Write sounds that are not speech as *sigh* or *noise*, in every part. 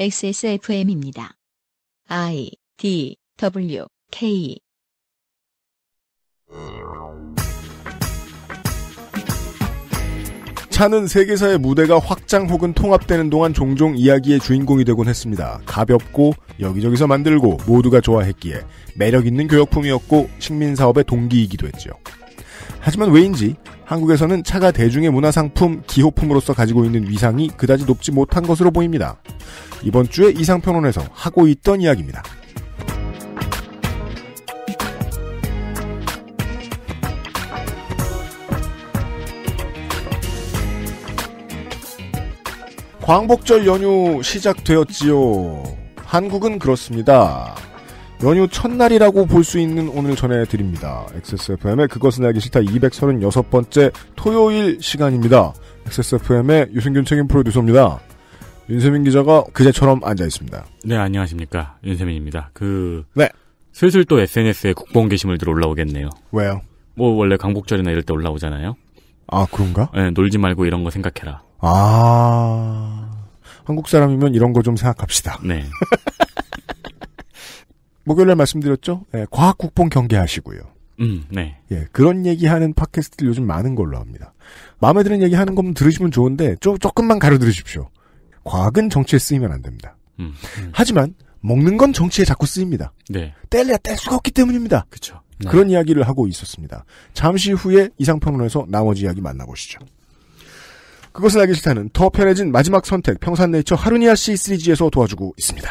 XSFM입니다. I D W K 차는 세계사의 무대가 확장 혹은 통합되는 동안 종종 이야기의 주인공이 되곤 했습니다. 가볍고 여기저기서 만들고 모두가 좋아했기에 매력 있는 교역품이었고 식민 사업의 동기이기도 했죠. 하지만 왜인지 한국에서는 차가 대중의 문화상품, 기호품으로서 가지고 있는 위상이 그다지 높지 못한 것으로 보입니다. 이번 주에 이상평론에서 하고 있던 이야기입니다. 광복절 연휴 시작되었지요. 한국은 그렇습니다. 연휴 첫날이라고 볼 수 있는 오늘 전해드립니다. XSFM의 그것은 알기 싫다 236번째 토요일 시간입니다. XSFM의 유승균 책임 프로듀서입니다. 윤세민 기자가 그제처럼 앉아 있습니다. 네, 안녕하십니까. 윤세민입니다. 그. 네. 슬슬 또 SNS에 국뽕 게시물들 올라오겠네요. 왜요? 뭐, 원래 강복절이나 이럴 때 올라오잖아요. 아, 그런가? 네, 놀지 말고 이런 거 생각해라. 아. 한국 사람이면 이런 거 좀 생각합시다. 네. *laughs* 목요일날 말씀드렸죠? 네, 과학 국뽕 경계하시고요. 음, 네. 예, 그런 얘기하는 팟캐스트들 요즘 많은 걸로 합니다. 마음에 드는 얘기하는 거면 들으시면 좋은데 조, 조금만 가려 들으십시오. 과학은 정치에 쓰이면 안 됩니다. 음, 음. 하지만 먹는 건 정치에 자꾸 쓰입니다. 네. 뗄래야 뗄 수가 없기 때문입니다. 그죠 네. 그런 이야기를 하고 있었습니다. 잠시 후에 이상평론에서 나머지 이야기 만나보시죠. 그것을 알기 싫다는 더 편해진 마지막 선택 평산네이처 하루니아 C3G에서 도와주고 있습니다.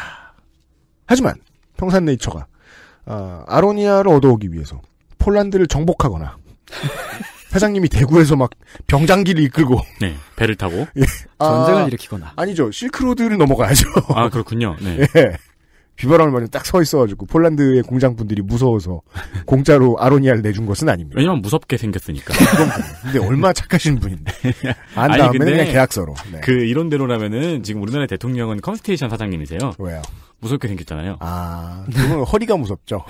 하지만 평산네이처가 아, 아로니아를 얻어오기 위해서 폴란드를 정복하거나 *laughs* 회장님이 대구에서 막 병장기를 이끌고 네, 배를 타고 *laughs* 예. 전쟁을 아, 일으키거나 아니죠 실크로드를 넘어가야죠. 아 그렇군요. 네. *laughs* 예. 비바람을 맞으면 딱서 있어가지고 폴란드의 공장 분들이 무서워서 *laughs* 공짜로 아로니아를 내준 것은 아닙니다. 왜냐면 무섭게 생겼으니까. *laughs* 근데 얼마 착하신 분인데. *laughs* 안 다음에 그냥 계약서로. 네. 그이런대로라면은 지금 우리나라 대통령은 컴스테이션 사장님이세요. 왜요? 무섭게 생겼잖아요. 아, 그러 허리가 무섭죠.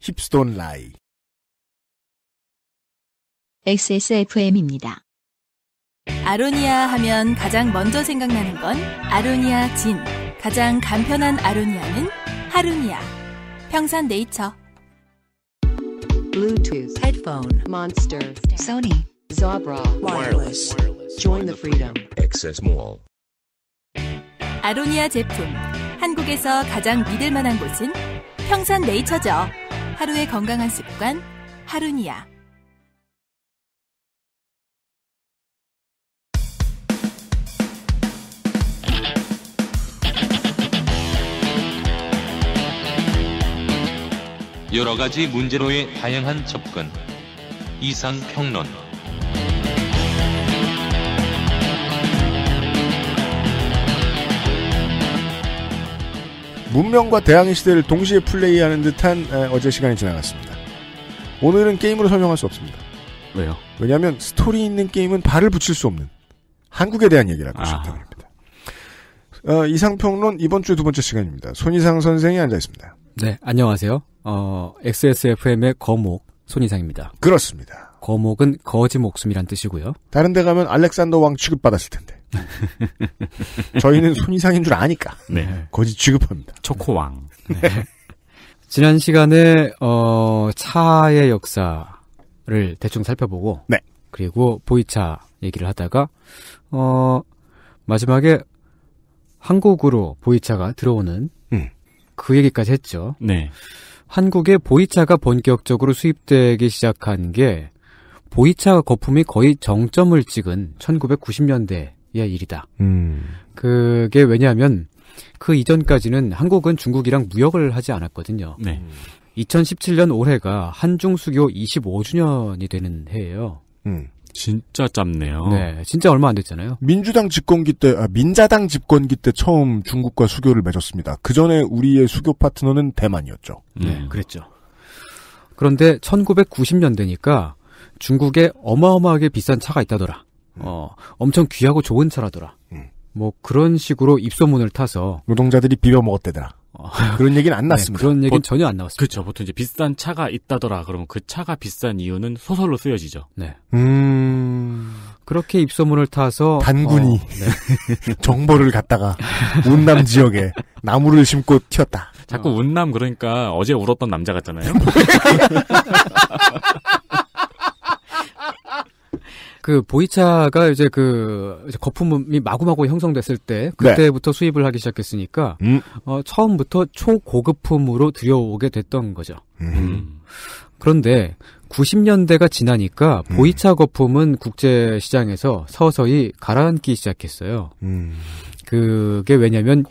힙스톤 라이. XSFM입니다. 아로니아 하면 가장 먼저 생각나는 건 아로니아 진. 가장 간편한 아로니아는 하루니아. 평산 네이처. Bluetooth headphone monster Sony Zabra wireless. Join the freedom. Access Mall. 아로니아 제품. 한국에서 가장 믿을 만한 곳은 평산 네이처죠. 하루의 건강한 습관 하루니아. 여러 가지 문제로의 다양한 접근. 이상 평론. 문명과 대항해 시대를 동시에 플레이하는 듯한 어제 시간이 지나갔습니다. 오늘은 게임으로 설명할 수 없습니다. 왜요? 왜냐하면 스토리 있는 게임은 발을 붙일 수 없는 한국에 대한 얘기라고생각합니다 아. 어, 이상평론 이번 주 두 번째 시간입니다. 손이상 선생이 앉아 있습니다. 네, 안녕하세요. 어, XSFM의 거목 손이상입니다. 그렇습니다. 거목은 거지 목숨이란 뜻이고요. 다른 데 가면 알렉산더 왕 취급받았을 텐데. *laughs* 저희는 손이상인 줄 아니까. 네. 거지 취급합니다. 초코왕. 네. 네. 지난 시간에 어, 차의 역사를 대충 살펴보고 네. 그리고 보이차 얘기를 하다가 어, 마지막에 한국으로 보이차가 들어오는 음. 그 얘기까지 했죠. 네. 한국에 보이차가 본격적으로 수입되기 시작한 게 보이차 거품이 거의 정점을 찍은 1990년대의 일이다. 음. 그게 왜냐하면 그 이전까지는 한국은 중국이랑 무역을 하지 않았거든요. 네. 2017년 올해가 한중 수교 25주년이 되는 해예요. 음. 진짜 짧네요. 네, 진짜 얼마 안 됐잖아요. 민주당 집권기 때, 아, 민자당 집권기 때 처음 중국과 수교를 맺었습니다. 그 전에 우리의 수교 파트너는 대만이었죠. 음. 네, 그랬죠. 그런데 1990년대니까 중국에 어마어마하게 비싼 차가 있다더라. 음. 어, 엄청 귀하고 좋은 차라더라. 음. 뭐 그런 식으로 입소문을 타서 노동자들이 비벼 먹었대더라. 어. *laughs* 그런 얘기는 안 네, 났습니다. 네, 그런 얘기는 보, 전혀 안 나왔습니다. 그렇죠. 보통 이제 비싼 차가 있다더라. 그러면 그 차가 비싼 이유는 소설로 쓰여지죠. 네. 음. 그렇게 입소문을 타서 단군이 어, 네. *laughs* 정보를 갖다가 운남 지역에 나무를 심고 튀었다. 자꾸 어. 운남 그러니까 어제 울었던 남자 같잖아요. *laughs* 그 보이차가 이제 그 이제 거품이 마구마구 형성됐을 때 그때부터 네. 수입을 하기 시작했으니까 음. 어, 처음부터 초고급품으로 들여오게 됐던 거죠. 음. 음. 그런데 90년대가 지나니까 음. 보이차 거품은 국제 시장에서 서서히 가라앉기 시작했어요. 음. 그게 왜냐면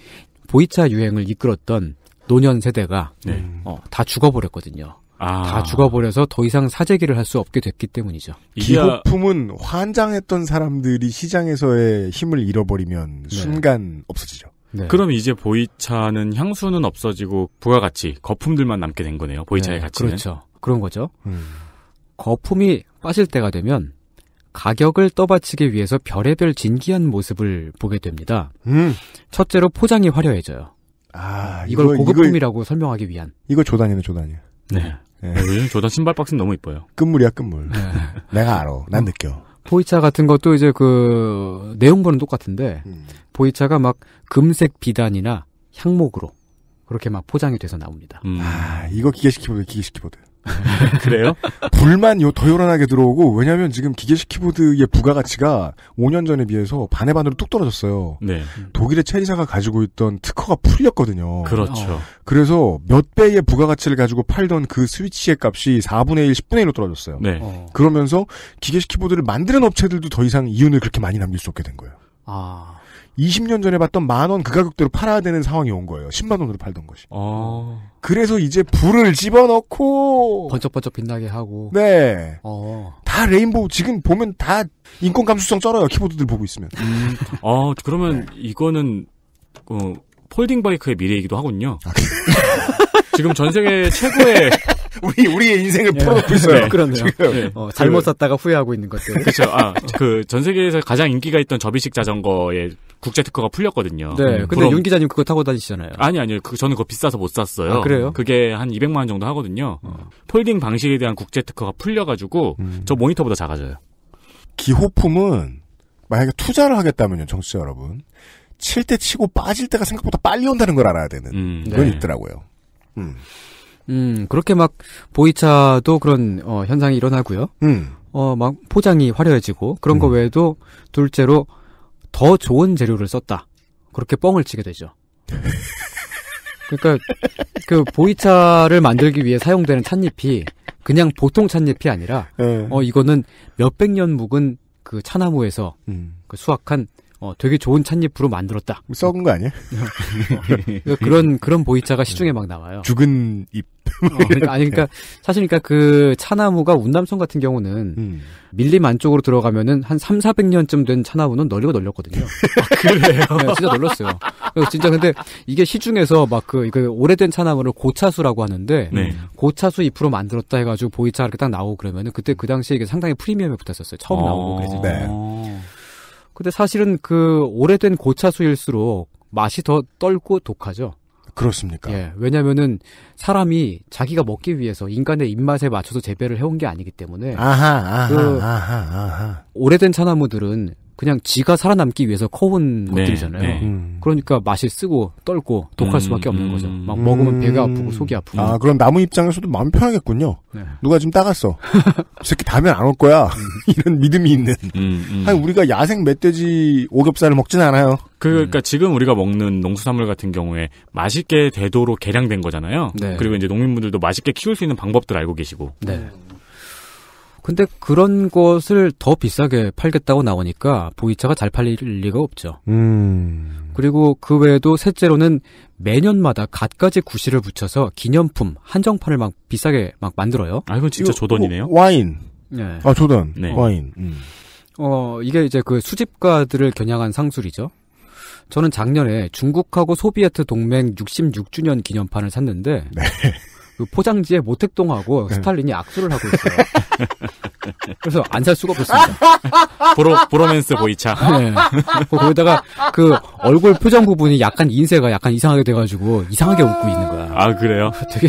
보이차 유행을 이끌었던 노년 세대가 네. 어, 다 죽어버렸거든요. 아. 다 죽어버려서 더 이상 사재기를 할 수 없게 됐기 때문이죠. 기호품은 환장했던 사람들이 시장에서의 힘을 잃어버리면 네. 순간 없어지죠. 네. 그럼 이제 보이차는 향수는 없어지고 부가가치, 거품들만 남게 된 거네요. 보이차의 네, 가치는. 그렇죠. 그런 거죠. 음. 거품이 빠질 때가 되면 가격을 떠받치기 위해서 별의별 진기한 모습을 보게 됩니다. 음. 첫째로 포장이 화려해져요. 아, 이걸 이거, 고급품이라고 이거, 설명하기 위한. 이거 조단이네, 조단이. 네. 네. 네. 요즘 조던 신발 박스는 너무 이뻐요. 끝물이야 끝물. 네. *laughs* 내가 알아. 난 느껴. 보이차 같은 것도 이제 그내용과는 똑같은데 음. 보이차가 막 금색 비단이나 향목으로 그렇게 막 포장이 돼서 나옵니다. 음. 아 이거 기계식 키보드 기계식 키보드. *laughs* 그래요? 불만 요 더요란하게 들어오고 왜냐하면 지금 기계식 키보드의 부가가치가 5년 전에 비해서 반의 반으로 뚝 떨어졌어요. 네. 독일의 체리사가 가지고 있던 특허가 풀렸거든요. 그렇죠. 어. 그래서 몇 배의 부가가치를 가지고 팔던 그 스위치의 값이 4분의 1, 10분의 1로 떨어졌어요. 네. 어. 그러면서 기계식 키보드를 만드는 업체들도 더 이상 이윤을 그렇게 많이 남길 수 없게 된 거예요. 아. 20년 전에 봤던 만 원 그 가격대로 팔아야 되는 상황이 온 거예요. 10만 원으로 팔던 것이. 어. 그래서 이제 불을 집어넣고 번쩍번쩍 빛나게 하고. 네. 어. 다 레인보우 지금 보면 다 인권 감수성 쩔어요. 키보드들 보고 있으면. 음. 아 그러면 네. 이거는 어, 폴딩 바이크의 미래이기도 하군요. 아, 그- *laughs* 지금 전 세계 최고의 *laughs* 우리 우리의 인생을 예, 풀어놓고 있어요. 네. 그렇네요. 네. 어, 잘못 그 샀다가 후회하고 있는 것들. 그렇죠. 아, 그 전 세계에서 가장 인기가 있던 접이식 자전거의 국제 특허가 풀렸거든요. 네. 음. 근데 윤 기자님 그거 타고 다니시잖아요. 아니 아니요. 그 저는 그거 비싸서 못 샀어요. 아, 그래요? 그게 한 200만 원 정도 하거든요. 어. 폴딩 방식에 대한 국제 특허가 풀려 가지고 음. 저 모니터보다 작아져요. 기호품은 만약에 투자를 하겠다면요, 정치자 여러분. 칠 때 치고 빠질 때가 생각보다 빨리 온다는 걸 알아야 되는 음, 건 네. 있더라고요. 음. 음, 그렇게 막 보이차도 그런 어, 현상이 일어나고요. 음. 어, 막 포장이 화려해지고 그런 음. 거 외에도 둘째로 더 좋은 재료를 썼다. 그렇게 뻥을 치게 되죠. *laughs* 그러니까 그 보이차를 만들기 위해 사용되는 찻잎이 그냥 보통 찻잎이 아니라 네. 어 이거는 몇백 년 묵은 그 차나무에서 음. 그 수확한 어, 되게 좋은 찻잎으로 만들었다. 뭐 썩은 거 아니야? *laughs* 그런 그런 보이차가 시중에 막 나와요. 죽은 잎. 어, 그러니까 아니 그러니까 사실 그니까그 차나무가 운남성 같은 경우는 음. 밀림 안쪽으로 들어가면은 한 3, 400년쯤 된 차나무는 널리고 널렸거든요. *laughs* 아, 그래요? 네, 진짜 널렸어요. 진짜 근데 이게 시중에서 막그 그 오래된 차나무를 고차수라고 하는데 네. 고차수 잎으로 만들었다 해 가지고 보이차 이렇게 딱 나오고 그러면은 그때 그 당시에 이게 상당히 프리미엄에 붙었었어요. 처음 나오고 어. 그랬을 때. 네. 어. 근데 사실은 그 오래된 고차수일수록 맛이 더 떫고 독하죠. 그렇습니까? 예. 왜냐면은 사람이 자기가 먹기 위해서 인간의 입맛에 맞춰서 재배를 해온 게 아니기 때문에 아하 아하 그 아하 아하 오래된 차나무들은 그냥 지가 살아남기 위해서 커온 네, 것들이잖아요. 네. 음. 그러니까 맛이 쓰고 떨고 독할 음, 수밖에 없는 음, 거죠. 막 음. 먹으면 배가 아프고 속이 아프고. 아 그럼 나무 입장에서도 마음 편하겠군요. 네. 누가 좀 따갔어. 이 새끼 다음엔 안올 거야. *laughs* 이런 믿음이 있는. 아니 음, 우리가 야생 멧돼지 오겹살을 먹진 않아요. 그, 러니까 지금 우리가 먹는 농수산물 같은 경우에 맛있게 되도록 개량된 거잖아요. 네. 그리고 이제 농민분들도 맛있게 키울 수 있는 방법들 알고 계시고. 네. 근데 그런 것을 더 비싸게 팔겠다고 나오니까 보이차가 잘 팔릴 리가 없죠. 음. 그리고 그 외에도 셋째로는 매년마다 갖가지 구실을 붙여서 기념품 한정판을 막 비싸게 막 만들어요. 아 이건 진짜 이거, 조던이네요. 어, 와인. 네. 아 조던. 네. 와인. 음. 어 이게 이제 그 수집가들을 겨냥한 상술이죠. 저는 작년에 중국하고 소비에트 동맹 66주년 기념판을 샀는데 네. 그 포장지에 모택동하고 네. 스탈린이 악수를 하고 있어요. *laughs* 그래서 안 살 수가 없습니다 브로, 브로맨스 보이차. 네. 그 거기다가 그 얼굴 표정 부분이 약간 인쇄가 약간 이상하게 돼가지고 이상하게 웃고 있는 거야. 아, 그래요? 되게.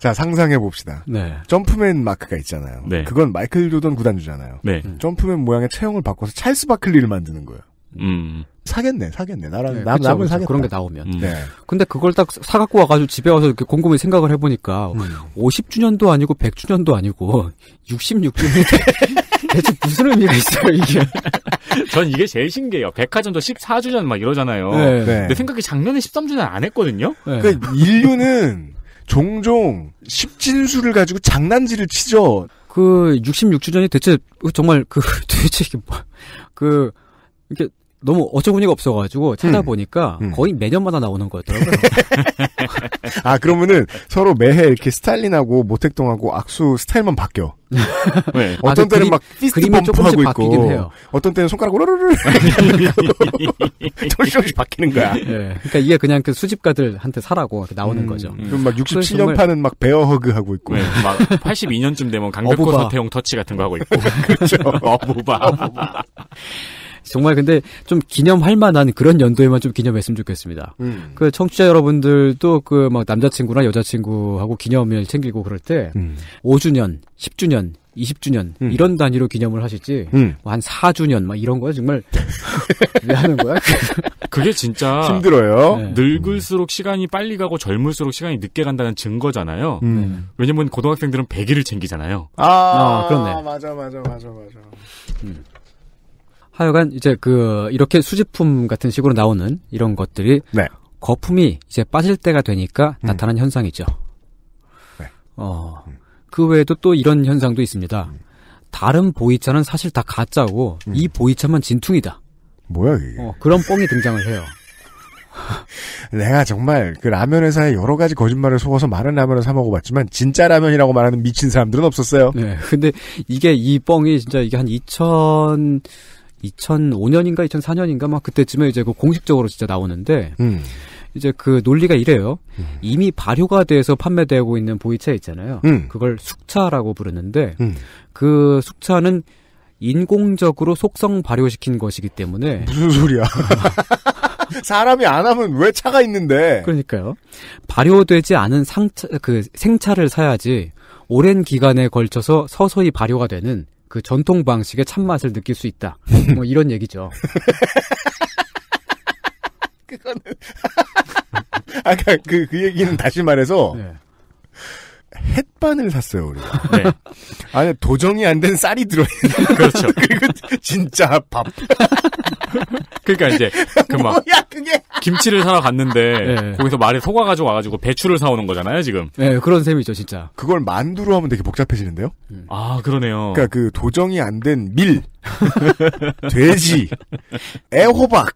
자, 상상해 봅시다. 네. 점프맨 마크가 있잖아요. 네. 그건 마이클 조던 구단주잖아요. 네. 점프맨 모양의 체형을 바꿔서 찰스 바클리를 만드는 거예요. 음. 사겠네, 사겠네. 나랑 네, 남, 그쵸, 남은 사겠 그런 게 나오면. 음. 네. 근데 그걸 딱 사갖고 와가지고 집에 와서 이렇게 곰곰이 생각을 해보니까 음. 50주년도 아니고 100주년도 아니고 66주년. *laughs* 대체 무슨 의미가 있어요, 이게? *laughs* 전 이게 제일 신기해요. 백화점도 14주년 막 이러잖아요. 네. 네. 근데 생각이 작년에 13주년 안 했거든요? 네. 그러니까 인류는 종종 십진수를 가지고 장난질을 치죠. 그 66주년이 대체 그 정말 그 도대체 *laughs* 이게 뭐, 그 이렇게 너무 어처구니가 없어가지고 찾아보니까 음. 음. 거의 매년마다 나오는 거였더라고요. *laughs* 아 그러면은 서로 매해 이렇게 스탈린하고 모택동하고 악수 스타일만 바뀌어. *laughs* 네. 어떤 아, 때는 그림, 막 피스트 펌프하고 있고 어떤 때는 손가락으로 르르르 *laughs* 조금씩 바뀌는 거야. 네. 그러니까 이게 그냥 그 수집가들한테 사라고 나오는 음, 거죠. 음. 그럼 막 67년 파는 막 베어 허그 하고 있고 네. 막 82년쯤 되면 강백호 서태용 터치 같은 거 하고 있고 그렇죠. 어부바 어부바 정말 근데 좀 기념할 만한 그런 연도에만 좀 기념했으면 좋겠습니다. 음. 그 청취자 여러분들도 그 막 남자친구나 여자친구하고 기념일 챙기고 그럴 때 음. 5주년, 10주년, 20주년 음. 이런 단위로 기념을 하실지 음. 뭐한 4주년 막 이런 거야 정말 *laughs* 왜 하는 거야? 그게 진짜 *laughs* 힘들어요. 네. 늙을수록 시간이 빨리 가고 젊을수록 시간이 늦게 간다는 증거잖아요. 음. 네. 왜냐면 고등학생들은 100일을 챙기잖아요. 아, 아 그렇네. 맞아 맞아 맞아 맞아. 음. 하여간 이제 그 이렇게 수집품 같은 식으로 나오는 이런 것들이 네. 거품이 이제 빠질 때가 되니까 음. 나타난 현상이죠. 네. 어, 그 외에도 또 이런 현상도 있습니다. 음. 다른 보이차는 사실 다 가짜고 음. 이 보이차만 진퉁이다. 뭐야 이게? 어, 그런 뻥이 등장을 해요. *laughs* 내가 정말 그 라면 회사에 여러 가지 거짓말을 속아서 많은 라면을 사 먹어봤지만 진짜 라면이라고 말하는 미친 사람들은 없었어요. 네, 근데 이게 이 뻥이 진짜 이게 한 2000. 2005년인가 2004년인가 막 그때쯤에 이제 그 공식적으로 진짜 나오는데 음. 이제 그 논리가 이래요. 음. 이미 발효가 돼서 판매되고 있는 보이차 있잖아요. 음. 그걸 숙차라고 부르는데 음. 그 숙차는 인공적으로 속성 발효시킨 것이기 때문에 *laughs* 무슨 소리야? *laughs* 사람이 안 하면 왜 차가 있는데? 그러니까요. 발효되지 않은 상차 그 생차를 사야지 오랜 기간에 걸쳐서 서서히 발효가 되는 그 전통 방식의 참맛을 느낄 수 있다. *laughs* 뭐 이런 얘기죠. 그거는 *laughs* 아까 그그 그 얘기는 다시 말해서 네. 햇반을 샀어요 우리가. 네. 안에 *laughs* 도정이 안 된 쌀이 들어있는. 그렇죠. *laughs* 그리고 진짜 밥. *laughs* 그러니까 이제 그막 뭐야, 그게. 김치를 사러 갔는데 네. 거기서 말에 속아 가지고 와가지고 배추를 사오는 거잖아요 지금. 네 그런 셈이죠 진짜. 그걸 만두로 하면 되게 복잡해지는데요. 음. 아 그러네요. 그러니까 그 도정이 안 된 밀. *laughs* 돼지, 애호박,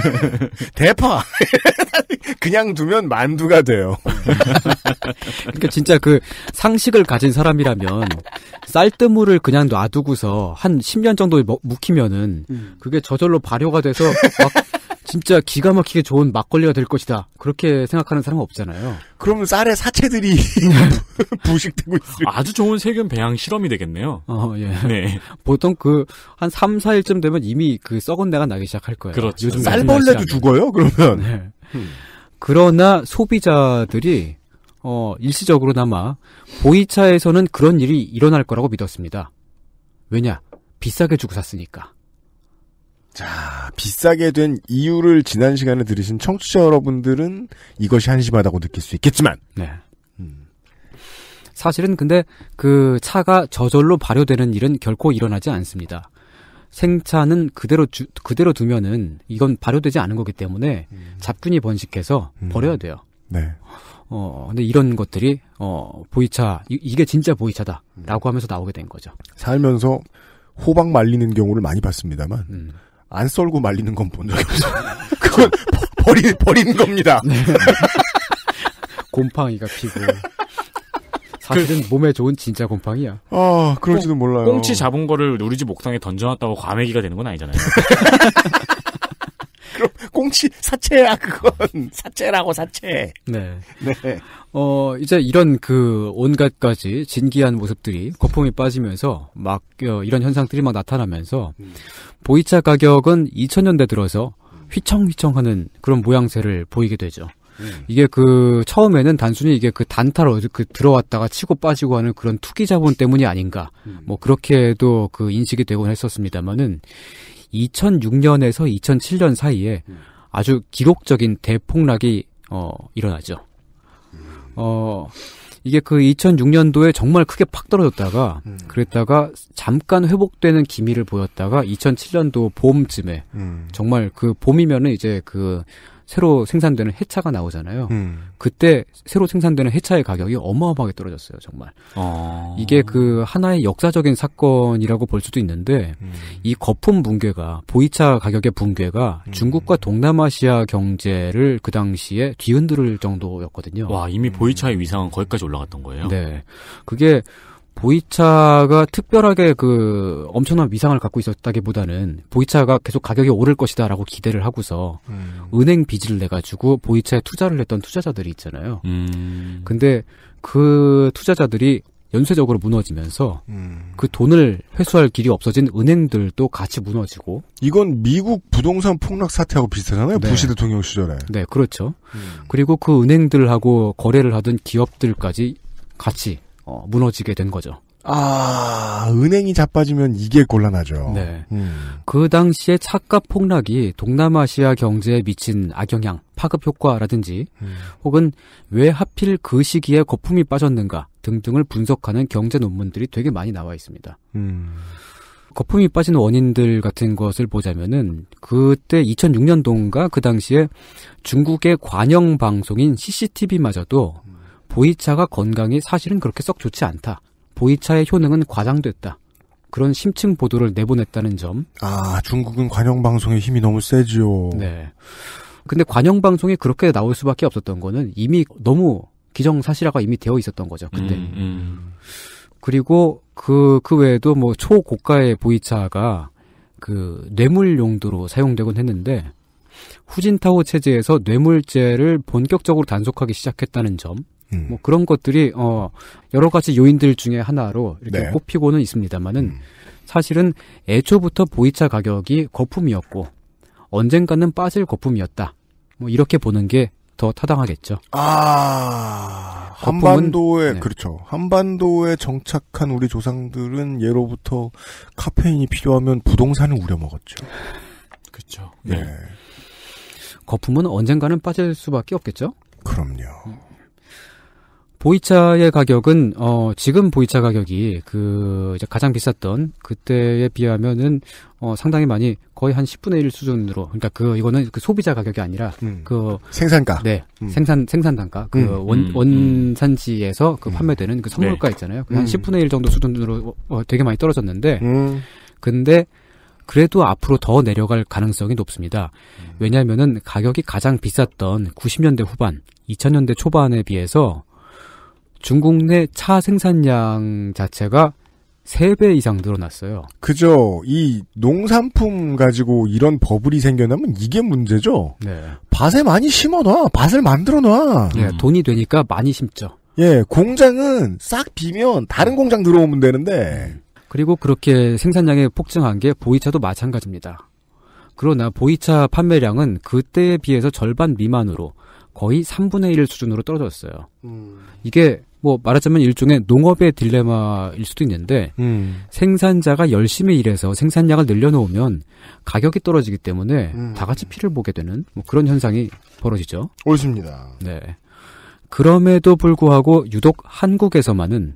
*laughs* 대파. *laughs* 그냥 두면 만두가 돼요. 그러니까 진짜 그 상식을 가진 사람이라면 쌀뜨물을 그냥 놔두고서 한 10년 정도 묵히면은 음. 그게 저절로 발효가 돼서 막 진짜 기가 막히게 좋은 막걸리가 될 것이다. 그렇게 생각하는 사람은 없잖아요. 그러면 쌀의 사체들이 *laughs* 부식되고 있어요. 아주 좋은 세균 배양 실험이 되겠네요. 어, 예. 네. 보통 그 한 3, 4일쯤 되면 이미 그 썩은 내가 나기 시작할 거예요. 그렇죠. 요즘 쌀벌레도 죽어요, 그러면. 네. 음. 그러나 소비자들이 어, 일시적으로나마 보이차에서는 그런 일이 일어날 거라고 믿었습니다. 왜냐? 비싸게 주고 샀으니까. 자, 비싸게 된 이유를 지난 시간에 들으신 청취자 여러분들은 이것이 한심하다고 느낄 수 있겠지만. 네. 음. 사실은 근데 그 차가 저절로 발효되는 일은 결코 일어나지 않습니다. 생차는 그대로 주, 그대로 두면은 이건 발효되지 않은 거기 때문에 음. 잡균이 번식해서 음. 버려야 돼요. 네. 어, 근데 이런 것들이 어, 보이차 이, 게 진짜 보이차다라고 음. 하면서 나오게 된 거죠. 살면서 호박 말리는 경우를 많이 봤습니다만 음. 안 썰고 말리는 건본 적이 없어요. *laughs* 그건 버리, 버리는 겁니다. *laughs* 곰팡이가 피고. 사실은 그, 몸에 좋은 진짜 곰팡이야. 아, 그럴지도 꽁, 몰라요. 꽁치 잡은 거를 우리 집 옥상에 던져놨다고 과메기가 되는 건 아니잖아요. *laughs* 그럼 꽁치 사체야 그건 사체라고 사체. 네. 네. 어, 이제 이런 그 온갖까지 진기한 모습들이 거품이 빠지면서 막 어, 이런 현상들이 막 나타나면서 음. 보이차 가격은 2000년대 들어서 휘청휘청하는 그런 모양새를 보이게 되죠. 음. 이게 그 처음에는 단순히 이게 그 단타로 그 들어왔다가 치고 빠지고 하는 그런 투기 자본 때문이 아닌가 음. 뭐 그렇게도 그 인식이 되곤 했었습니다만은 2006년에서 2007년 사이에 음. 아주 기록적인 대폭락이 어 일어나죠. 어, 이게 그 2006년도에 정말 크게 팍 떨어졌다가 음. 그랬다가 잠깐 회복되는 기미를 보였다가 2007년도 봄쯤에 음. 정말 그 봄이면은 이제 그 새로 생산되는 해차가 나오잖아요. 음. 그때 새로 생산되는 해차의 가격이 어마어마하게 떨어졌어요, 정말. 어... 이게 그 하나의 역사적인 사건이라고 볼 수도 있는데 음. 이 거품 붕괴가 보이차 가격의 붕괴가 음. 중국과 동남아시아 경제를 그 당시에 뒤흔들 정도였거든요. 와, 이미 보이차의 음. 위상은 거기까지 올라갔던 거예요. 네. 그게 보이차가 특별하게 그 엄청난 위상을 갖고 있었다기보다는 보이차가 계속 가격이 오를 것이다라고 기대를 하고서 음. 은행 빚을 내 가지고 보이차에 투자를 했던 투자자들이 있잖아요. 음. 근데 그 투자자들이 연쇄적으로 무너지면서 음. 그 돈을 회수할 길이 없어진 은행들도 같이 무너지고 이건 미국 부동산 폭락 사태하고 비슷하잖아요 네. 부시 대통령 시절에 네 그렇죠 음. 그리고 그 은행들하고 거래를 하던 기업들까지 같이 어, 무너지게 된 거죠. 아, 은행이 자빠지면 이게 곤란하죠. 네. 음. 그 당시에 차값 폭락이 동남아시아 경제에 미친 악영향, 파급 효과라든지, 음. 혹은 왜 하필 그 시기에 거품이 빠졌는가 등등을 분석하는 경제 논문들이 되게 많이 나와 있습니다. 음. 거품이 빠진 원인들 같은 것을 보자면은 그때 2006년도인가 그 당시에 중국의 관영 방송인 CCTV마저도 보이차가 건강이 사실은 그렇게 썩 좋지 않다. 보이차의 효능은 과장됐다. 그런 심층 보도를 내보냈다는 점. 아, 중국은 관영방송의 힘이 너무 세죠 네. 근데 관영방송이 그렇게 나올 수밖에 없었던 거는 이미 너무 기정사실화가 이미 되어 있었던 거죠, 그때. 음, 음. 그리고 그, 그 외에도 뭐 초고가의 보이차가 그 뇌물 용도로 사용되곤 했는데 후진타오 체제에서 뇌물죄를 본격적으로 단속하기 시작했다는 점. 음. 뭐 그런 것들이 어 여러 가지 요인들 중에 하나로 이렇게 네. 꼽히고는 있습니다만은 음. 사실은 애초부터 보이차 가격이 거품이었고 언젠가는 빠질 거품이었다. 뭐 이렇게 보는 게 더 타당하겠죠. 아 한반도에 네. 그렇죠. 한반도에 정착한 우리 조상들은 예로부터 카페인이 필요하면 부동산을 우려 먹었죠. *laughs* 그렇죠. 네. 네. 거품은 언젠가는 빠질 수밖에 없겠죠. 그럼요. 음. 보이차의 가격은 어 지금 보이차 가격이 그 이제 가장 비쌌던 그때에 비하면은 어 상당히 많이 거의 한 10분의 1 수준으로 그러니까 그 이거는 그 소비자 가격이 아니라 음. 그 생산가 네 음. 생산 생산 단가 그원 음. 음. 원산지에서 그 음. 판매되는 그 선물가 네. 있잖아요 그 한 10분의 1 정도 수준으로 어, 어, 되게 많이 떨어졌는데 근데 그래도 앞으로 더 내려갈 가능성이 높습니다. 왜냐하면은 가격이 가장 비쌌던 90년대 후반, 2000년대 초반에 비해서 중국 내 차 생산량 자체가 3배 이상 늘어났어요. 그죠. 이 농산품 가지고 이런 버블이 생겨나면 이게 문제죠. 네. 밭에 많이 심어놔. 밭을 만들어놔. 예, 음. 돈이 되니까 많이 심죠. 예, 공장은 싹 비면 다른 공장 들어오면 되는데. 그리고 그렇게 생산량이 폭증한 게 보이차도 마찬가지입니다. 그러나 보이차 판매량은 그때에 비해서 절반 미만으로 거의 3분의 1 수준으로 떨어졌어요. 음. 이게 뭐 말하자면 일종의 농업의 딜레마일 수도 있는데 음. 생산자가 열심히 일해서 생산량을 늘려놓으면 가격이 떨어지기 때문에 음. 다 같이 피를 보게 되는 뭐 그런 현상이 벌어지죠. 옳습니다. 네. 그럼에도 불구하고 유독 한국에서만은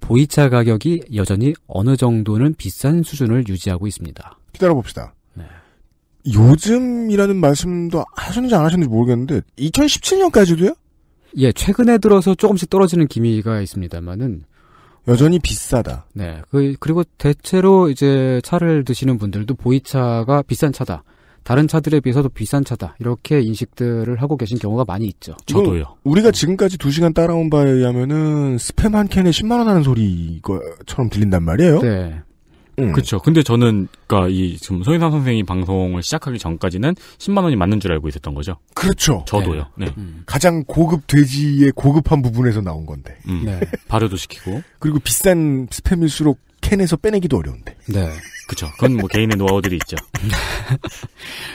보이차 가격이 여전히 어느 정도는 비싼 수준을 유지하고 있습니다. 기다려 봅시다. 네. 요즘이라는 말씀도 하셨는지 안 하셨는지 모르겠는데 2017년까지도요? 예, 최근에 들어서 조금씩 떨어지는 기미가 있습니다만은 여전히 비싸다. 네. 그, 그리고 대체로 이제 차를 드시는 분들도 보이차가 비싼 차다. 다른 차들에 비해서도 비싼 차다. 이렇게 인식들을 하고 계신 경우가 많이 있죠. 저도요. 우리가 지금까지 두시간 따라온 바에 의하면은 스팸 한 캔에 10만원 하는 소리, 처럼 들린단 말이에요? 네. 음. 그렇죠. 근데 저는 그러니까 이 지금 송인상 선생이 방송을 시작하기 전까지는 10만 원이 맞는 줄 알고 있었던 거죠. 그렇죠. 저도요. 네. 네. 음. 가장 고급 돼지의 고급한 부분에서 나온 건데. 음. 네. 발효도 시키고 그리고 비싼 스팸일수록 캔에서 빼내기도 어려운데. 네. 그렇죠. 그건 뭐 개인의 노하우들이 있죠. *laughs*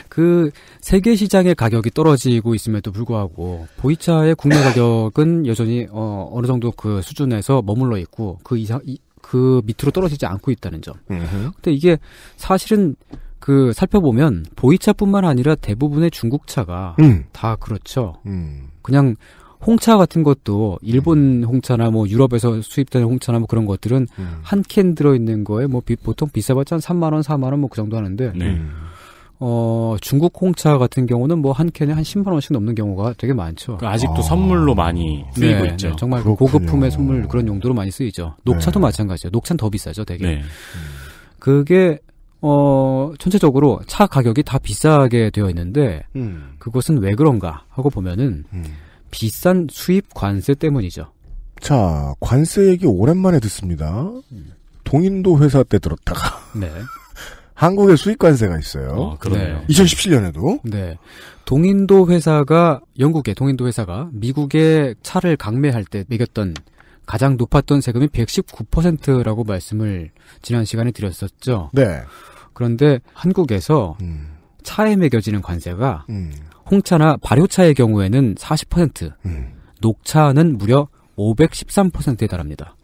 그 세계 시장의 가격이 떨어지고 있음에도 불구하고 보이차의 국내 가격은 여전히 어, 어느 정도 그 수준에서 머물러 있고 그 이상 이, 그 밑으로 떨어지지 않고 있다는 점. 음흠. 네. 근데 이게 사실은 그 살펴보면 보이차뿐만 아니라 대부분의 중국차가 음. 다 그렇죠. 음. 그냥 홍차 같은 것도 일본 음. 홍차나 뭐 유럽에서 수입되는 홍차나 뭐 그런 것들은 음. 한캔 들어 있는 거에 뭐 비, 보통 비싸봤자 한 3만 원, 4만 원 뭐 그 정도 하는데 네. 음. 어, 중국 홍차 같은 경우는 뭐 한 캔에 한 10만 원씩 넘는 경우가 되게 많죠. 그 아직도 아. 선물로 많이 쓰이고 네, 있죠. 네, 정말 그렇군요. 고급품의 선물 그런 용도로 많이 쓰이죠. 녹차도 네. 마찬가지예요. 녹차는 더 비싸죠, 되게. 네. 그게 어, 전체적으로 차 가격이 다 비싸게 되어 있는데 음. 그것은 왜 그런가 하고 보면은 음. 비싼 수입 관세 때문이죠. 자, 관세 얘기 오랜만에 듣습니다. 음. 동인도 회사 때 들었다가. 네. *laughs* 한국에 수입 관세가 있어요. 어, 그러네요. 2017년에도. 네. 동인도 회사가 영국의 동인도 회사가 미국의 차를 강매할 때 매겼던 가장 높았던 세금이 119%라고 말씀을 지난 시간에 드렸었죠. 네. 그런데 한국에서 음. 차에 매겨지는 관세가 음. 홍차나 발효차의 경우에는 40%, 음. 녹차는 무려 513%에 달합니다.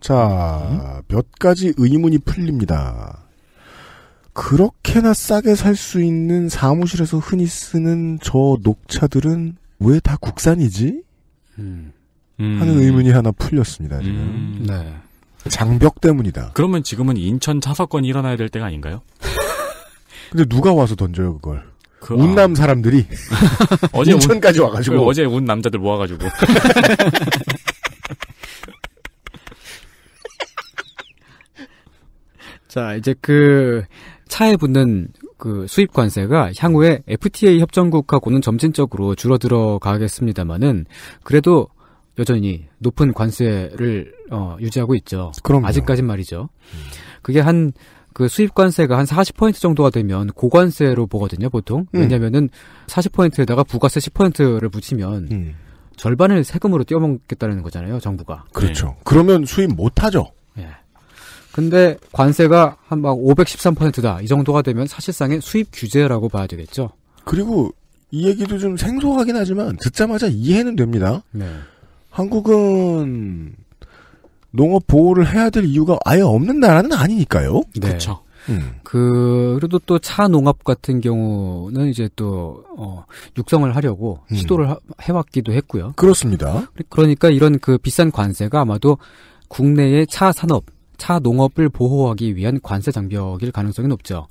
자, 음? 몇 가지 의문이 풀립니다. 그렇게나 싸게 살 수 있는 사무실에서 흔히 쓰는 저 녹차들은 왜 다 국산이지? 음. 하는 음. 의문이 하나 풀렸습니다, 지금. 음. 네. 장벽 때문이다. 그러면 지금은 인천 차 사건이 일어나야 될 때가 아닌가요? 근데 누가 와서 던져요, 그걸? 그, 아. 운남 사람들이. *laughs* 어제 인천까지 운, 와가지고. 그, 어제 운 남자들 모아가지고. *laughs* 자, 이제 그, 차에 붙는 그 수입 관세가 향후에 FTA 협정국하고는 점진적으로 줄어들어 가겠습니다만은 그래도 여전히 높은 관세를 어, 유지하고 있죠. 그럼 아직까진 말이죠. 음. 그게 한 그 수입 관세가 한 40% 정도가 되면 고관세로 보거든요, 보통. 음. 왜냐면은 40%에다가 부가세 10%를 붙이면 음. 절반을 세금으로 떼어먹겠다는 거잖아요, 정부가. 그렇죠. 네. 그러면 수입 못 하죠. 예. 근데 관세가 한 막 513%다. 이 정도가 되면 사실상의 수입 규제라고 봐야 되겠죠. 그리고 이 얘기도 좀 생소하긴 하지만 듣자마자 이해는 됩니다. 네. 한국은 농업 보호를 해야 될 이유가 아예 없는 나라는 아니니까요. 네. 그렇죠. 음. 그, 그래도 또 차 농업 같은 경우는 이제 또, 어, 육성을 하려고 음. 시도를 하, 해왔기도 했고요. 그렇습니다. 그러니까 이런 그 비싼 관세가 아마도 국내의 차 산업, 차 농업을 보호하기 위한 관세 장벽일 가능성이 높죠.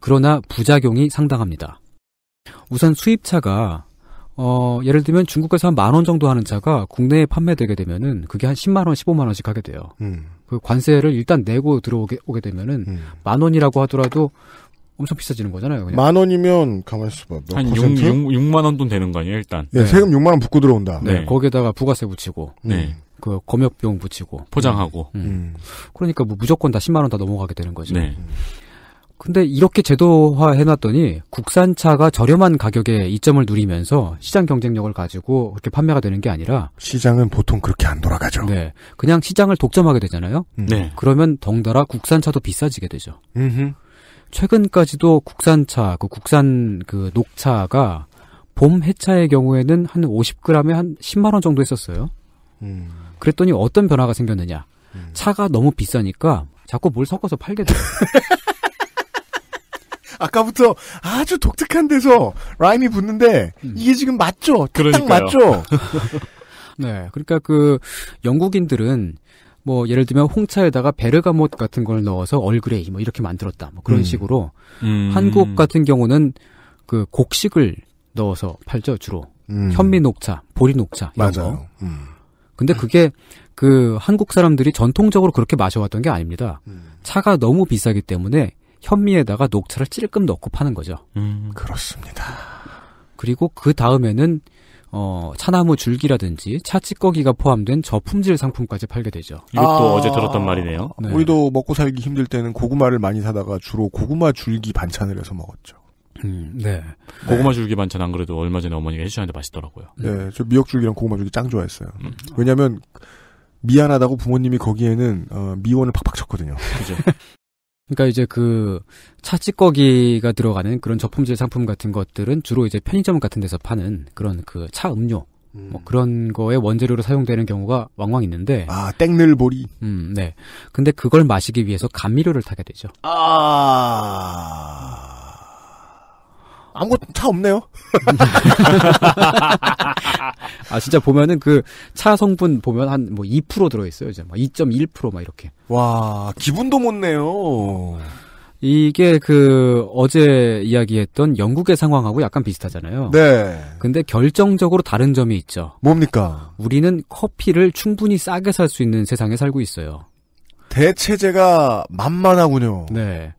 그러나 부작용이 상당합니다. 우선 수입차가 어, 예를 들면 중국에서 한 만 원 정도 하는 차가 국내에 판매되게 되면은 그게 한 10만 원, 15만 원씩 하게 돼요. 음. 그 관세를 일단 내고 들어오게 오게 되면은 음. 만 원이라고 하더라도 엄청 비싸지는 거잖아요. 그냥. 만 원이면 가만 있어 봐. 한 6, 6, 만원 돈 되는 거 아니에요, 일단. 네, 네. 세금 6만 원 붙고 들어온다. 네. 네. 거기에다가 부가세 붙이고. 네. 음. 그 검역 비용 붙이고 포장하고. 음. 음. 음. 그러니까 뭐 무조건 다 10만 원 다 넘어가게 되는 거죠. 네. 근데 이렇게 제도화 해놨더니 국산차가 저렴한 가격에 이점을 누리면서 시장 경쟁력을 가지고 그렇게 판매가 되는 게 아니라 시장은 보통 그렇게 안 돌아가죠. 네, 그냥 시장을 독점하게 되잖아요. 음. 네. 그러면 덩달아 국산차도 비싸지게 되죠. 음흠. 최근까지도 국산차, 그 국산 그 녹차가 봄 해차의 경우에는 한 50g에 한 10만 원 정도 했었어요. 음. 그랬더니 어떤 변화가 생겼느냐. 음. 차가 너무 비싸니까 자꾸 뭘 섞어서 팔게 돼요. *laughs* 아까부터 아주 독특한 데서 라임이 붙는데 음. 이게 지금 맞죠? 딱 맞죠? *laughs* 네. 그러니까 그 영국인들은 뭐 예를 들면 홍차에다가 베르가못 같은 걸 넣어서 얼그레이 뭐 이렇게 만들었다. 뭐 그런 음. 식으로 음. 한국 같은 경우는 그 곡식을 넣어서 팔죠 주로 음. 현미 녹차, 보리 녹차 맞아요. 거. 음. 근데 음. 그게 그 한국 사람들이 전통적으로 그렇게 마셔왔던 게 아닙니다. 음. 차가 너무 비싸기 때문에 현미에다가 녹차를 찔끔 넣고 파는 거죠. 음. 그렇습니다. 그리고 그 다음에는 어, 차나무 줄기라든지 차 찌꺼기가 포함된 저품질 상품까지 팔게 되죠. 이것도 아~ 어제 들었던 말이네요. 네. 우리도 먹고 살기 힘들 때는 고구마를 많이 사다가 주로 고구마 줄기 반찬을 해서 먹었죠. 음, 네. 고구마 네. 줄기 반찬 안 그래도 얼마 전에 어머니가 해주셨는데 맛있더라고요. 네, 저 미역 줄기랑 고구마 줄기 짱 좋아했어요. 음. 왜냐하면 미안하다고 부모님이 거기에는 어, 미원을 팍팍 쳤거든요. 그죠. *laughs* 그러니까 이제 그 차찌꺼기가 들어가는 그런 저품질 상품 같은 것들은 주로 이제 편의점 같은 데서 파는 그런 그 차 음료 음. 뭐 그런 거에 원재료로 사용되는 경우가 왕왕 있는데 아 땡늘보리 음네 근데 그걸 마시기 위해서 감미료를 타게 되죠 아 아무것도 차 없네요. *laughs* 아 진짜 보면은 그 차 성분 보면 한 뭐 2% 들어 있어요. 이제 막 2.1%막 이렇게. 와, 기분도 못 내요. 이게 그 어제 이야기했던 영국의 상황하고 약간 비슷하잖아요. 네. 근데 결정적으로 다른 점이 있죠. 뭡니까? 우리는 커피를 충분히 싸게 살 수 있는 세상에 살고 있어요. 대체제가 만만하군요. 네.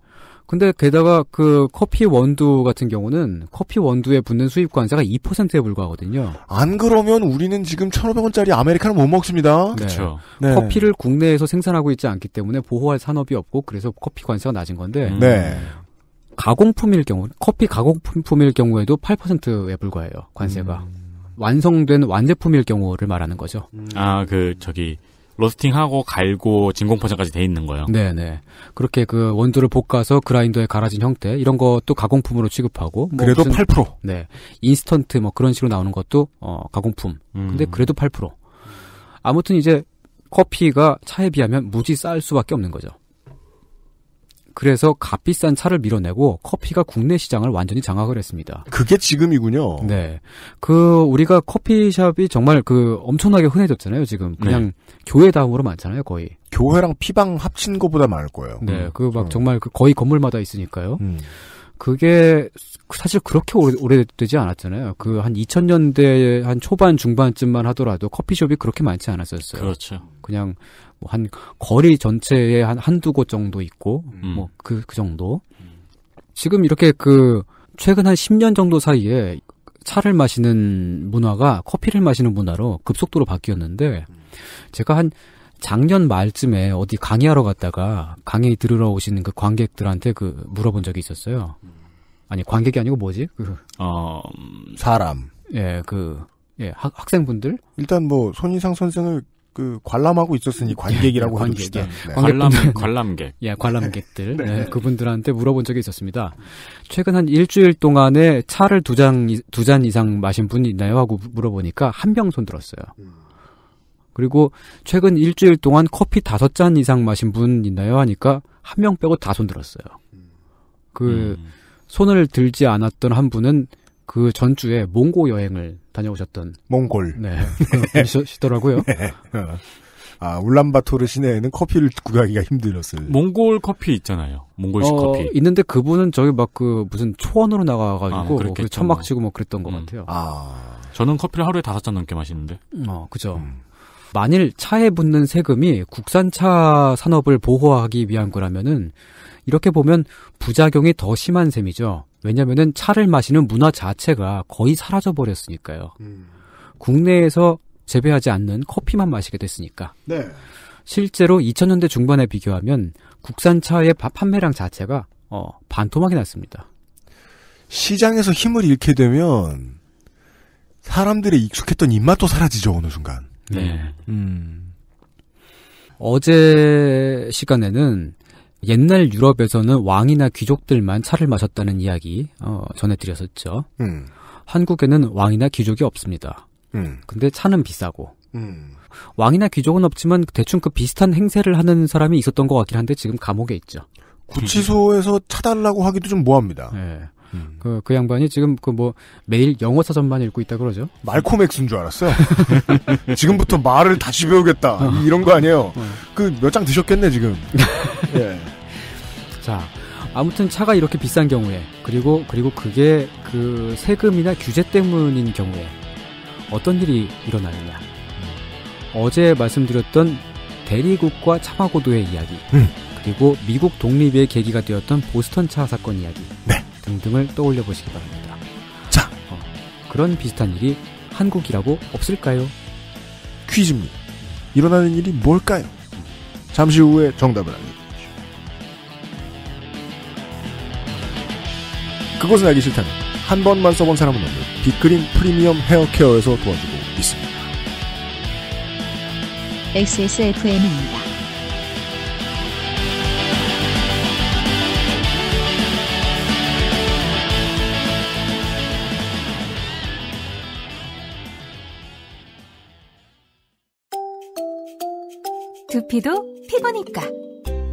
근데 게다가 그 커피 원두 같은 경우는 커피 원두에 붙는 수입 관세가 2%에 불과하거든요. 안 그러면 우리는 지금 1,500원짜리 아메리카노 못 먹습니다. 네. 그렇죠. 네. 커피를 국내에서 생산하고 있지 않기 때문에 보호할 산업이 없고 그래서 커피 관세가 낮은 건데. 음. 네. 가공품일 경우 커피 가공품일 경우에도 8%에 불과해요. 관세가. 음. 완성된 완제품일 경우를 말하는 거죠. 음. 아, 아그 저기 로스팅하고 갈고 진공 포장까지 돼 있는 거예요. 네, 네. 그렇게 그 원두를 볶아서 그라인더에 갈아진 형태 이런 것도 가공품으로 취급하고 뭐 그래도 무슨, 8%. 네. 인스턴트 뭐 그런 식으로 나오는 것도 어 가공품. 음. 근데 그래도 8%. 아무튼 이제 커피가 차에 비하면 무지 쌀 수밖에 없는 거죠. 그래서 값비싼 차를 밀어내고 커피가 국내 시장을 완전히 장악을 했습니다. 그게 지금이군요. 네. 그 우리가 커피숍이 정말 그 엄청나게 흔해졌잖아요. 지금 네. 그냥 네. 교회 다음으로 많잖아요. 거의. 교회랑 피방 합친 것보다 많을 거예요. 네. 음. 그막 어. 정말 그 거의 건물마다 있으니까요. 음. 그게 사실 그렇게 오래, 되지 않았잖아요. 그 한 2000년대 한 초반 중반쯤만 하더라도 커피숍이 그렇게 많지 않았었어요. 그렇죠. 그냥 뭐한 거리 전체에 한 한두 곳 정도 있고 음. 뭐 그그 그 정도. 음. 지금 이렇게 그 최근 한 10년 정도 사이에 차를 마시는 문화가 커피를 마시는 문화로 급속도로 바뀌었는데 음. 제가 한 작년 말쯤에 어디 강의하러 갔다가 강의 들으러 오시는 그 관객들한테 그 물어본 적이 있었어요. 아니 관객이 아니고 뭐지? 그 어, 사람. 예, 그 예, 학, 생분들 일단 뭐 손희상 선생을 그 관람하고 있었으니 네, 관객이라고 관객, 해봅 네. 네. 관람, 관람객. 예, 관람객들. 네. 네. 그분들한테 물어본 적이 있었습니다. 최근 한 일주일 동안에 차를 두잔두 잔 이상 마신 분이 있나요? 하고 물어보니까 한병 손들었어요. 음. 그리고 최근 일주일 동안 커피 다섯 잔 이상 마신 분 있나요? 하니까 한 명 빼고 다 손들었어요. 그 음. 손을 들지 않았던 한 분은 그 전주에 몽고 여행을 다녀오셨던 몽골 네러시더라고요 네. *laughs* 네. 네. 어. 아 울란바토르 시내에는 커피를 구하기가 힘들었어요 몽골 커피 있잖아요. 몽골식 어, 커피 있는데 그분은 저기 막 그 무슨 초원으로 나가가지고 아, 뭐 천막 치고 뭐 그랬던 것 음. 같아요. 아 저는 커피를 하루에 다섯 잔 넘게 마시는데. 음, 어 그죠. 음. 만일 차에 붙는 세금이 국산차 산업을 보호하기 위한 거라면은 이렇게 보면 부작용이 더 심한 셈이죠. 왜냐면은 차를 마시는 문화 자체가 거의 사라져 버렸으니까요. 음. 국내에서 재배하지 않는 커피만 마시게 됐으니까. 네. 실제로 2000년대 중반에 비교하면 국산 차의 판매량 자체가 어, 반토막이 났습니다. 시장에서 힘을 잃게 되면 사람들의 익숙했던 입맛도 사라지죠 어느 순간. 네. 음. 어제 시간에는 옛날 유럽에서는 왕이나 귀족들만 차를 마셨다는 이야기 어, 전해드렸었죠. 음. 한국에는 왕이나 귀족이 없습니다. 음. 근데 차는 비싸고 음. 왕이나 귀족은 없지만 대충 그 비슷한 행세를 하는 사람이 있었던 것 같긴 한데 지금 감옥에 있죠. 구치소에서 차달라고 하기도 좀 뭐합니다. 네. 음. 그, 그 양반이 지금 그 뭐 매일 영어 사전만 읽고 있다 그러죠? 말콤 엑스인 줄 알았어요. *laughs* 지금부터 말을 다시 배우겠다. 이런 거 아니에요. 어. 그몇 장 드셨겠네, 지금. *laughs* 예. 자, 아무튼 차가 이렇게 비싼 경우에 그리고 그리고 그게 그 세금이나 규제 때문인 경우에 어떤 일이 일어나느냐. 음. 어제 말씀드렸던 대리국과 참화고도의 이야기, 음. 그리고 미국 독립의 계기가 되었던 보스턴 차 사건 이야기 네. 등등을 떠올려 보시기 바랍니다. 자, 어, 그런 비슷한 일이 한국이라고 없을까요? 퀴즈입니다. 일어나는 일이 뭘까요? 잠시 후에 정답을 알려. 그것은 알기 싫다는 한 번만 써본 사람은 없는 빅그린 프리미엄 헤어케어에서 도와주고 있습니다. XSFM입니다. 두피도 피부니까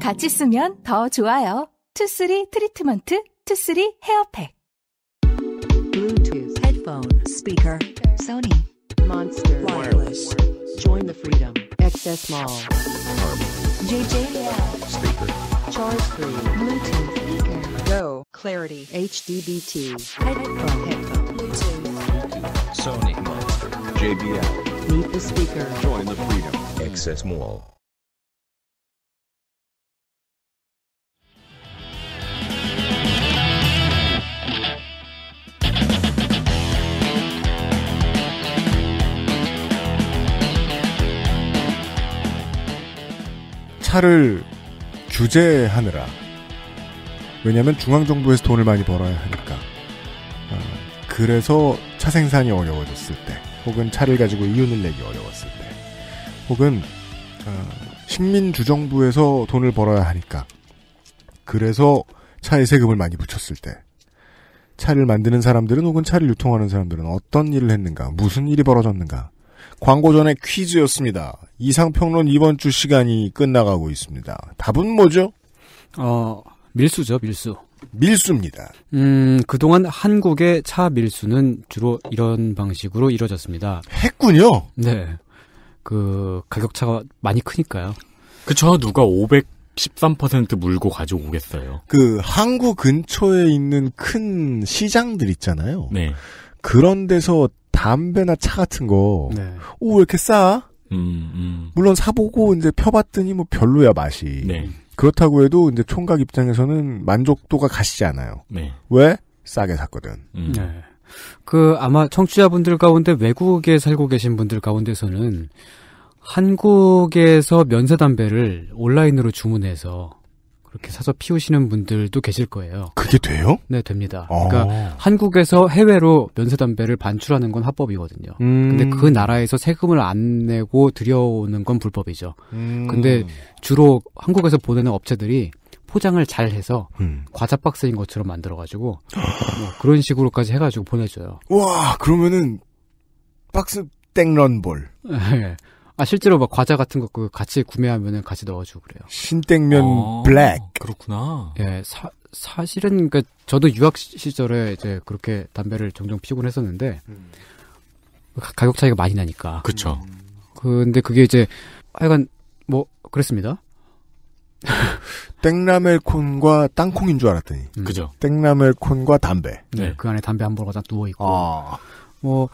같이 쓰면 더 좋아요. 투쓰리 트리트먼트 투쓰리 헤어팩 Bluetooth, headphone, speaker, Sony, Monster, Wireless, Join the Freedom, XS Mall, JJL, Speaker, Charge 3, Bluetooth, Speaker, Go, Clarity, HDBT, Headphone, Headphone, Bluetooth, Sony, Monster, JBL, Meet the Speaker, Join the Freedom, XS Mall. 차를 규제하느라 왜냐하면 중앙정부에서 돈을 많이 벌어야 하니까 어, 그래서 차 생산이 어려워졌을 때 혹은 차를 가지고 이윤을 내기 어려웠을 때 혹은 어, 식민주정부에서 돈을 벌어야 하니까 그래서 차에 세금을 많이 붙였을 때 차를 만드는 사람들은 혹은 차를 유통하는 사람들은 어떤 일을 했는가 무슨 일이 벌어졌는가 광고 전에 퀴즈였습니다. 이상평론 이번 주 시간이 끝나가고 있습니다. 답은 뭐죠? 어, 밀수죠, 밀수. 밀수입니다. 음, 그동안 한국의 차 밀수는 주로 이런 방식으로 이루어졌습니다. 했군요. 네. 그 가격차가 많이 크니까요. 그쵸 누가 513% 물고 가져오겠어요. 그 한국 근처에 있는 큰 시장들 있잖아요. 네. 그런 데서 담배나 차 같은 거, 네. 오, 왜 이렇게 싸? 음, 음. 물론 사보고 이제 펴봤더니 뭐 별로야, 맛이. 네. 그렇다고 해도 이제 총각 입장에서는 만족도가 가시지 않아요. 네. 왜? 싸게 샀거든. 음. 네. 그 아마 청취자분들 가운데 외국에 살고 계신 분들 가운데서는 한국에서 면세 담배를 온라인으로 주문해서 그렇게 사서 피우시는 분들도 계실 거예요. 그게 돼요? 네, 됩니다. 아. 그러니까 한국에서 해외로 면세 담배를 반출하는 건 합법이거든요. 음. 근데 그 나라에서 세금을 안 내고 들여오는 건 불법이죠. 음. 근데 주로 한국에서 보내는 업체들이 포장을 잘 해서 음. 과자 박스인 것처럼 만들어 가지고 뭐 그런 식으로까지 해 가지고 보내 줘요. 와, 그러면은 박스 땡런볼. *laughs* 네. 아 실제로 막 과자 같은 거 그 같이 구매하면은 같이 넣어주고 그래요. 신땡면 아, 블랙. 그렇구나. 예, 사, 사실은 그니까 저도 유학 시절에 이제 그렇게 담배를 종종 피곤 했었는데 음. 가격 차이가 많이 나니까. 그렇죠. 음. 근데 그게 이제 하여간 뭐 그랬습니다. *laughs* 땡라멜콘과 땅콩인 줄 알았더니. 음. 그죠. 땡라멜콘과 담배. 네. 네. 그 안에 담배 한 보러가 딱 누워있고. 아. 뭐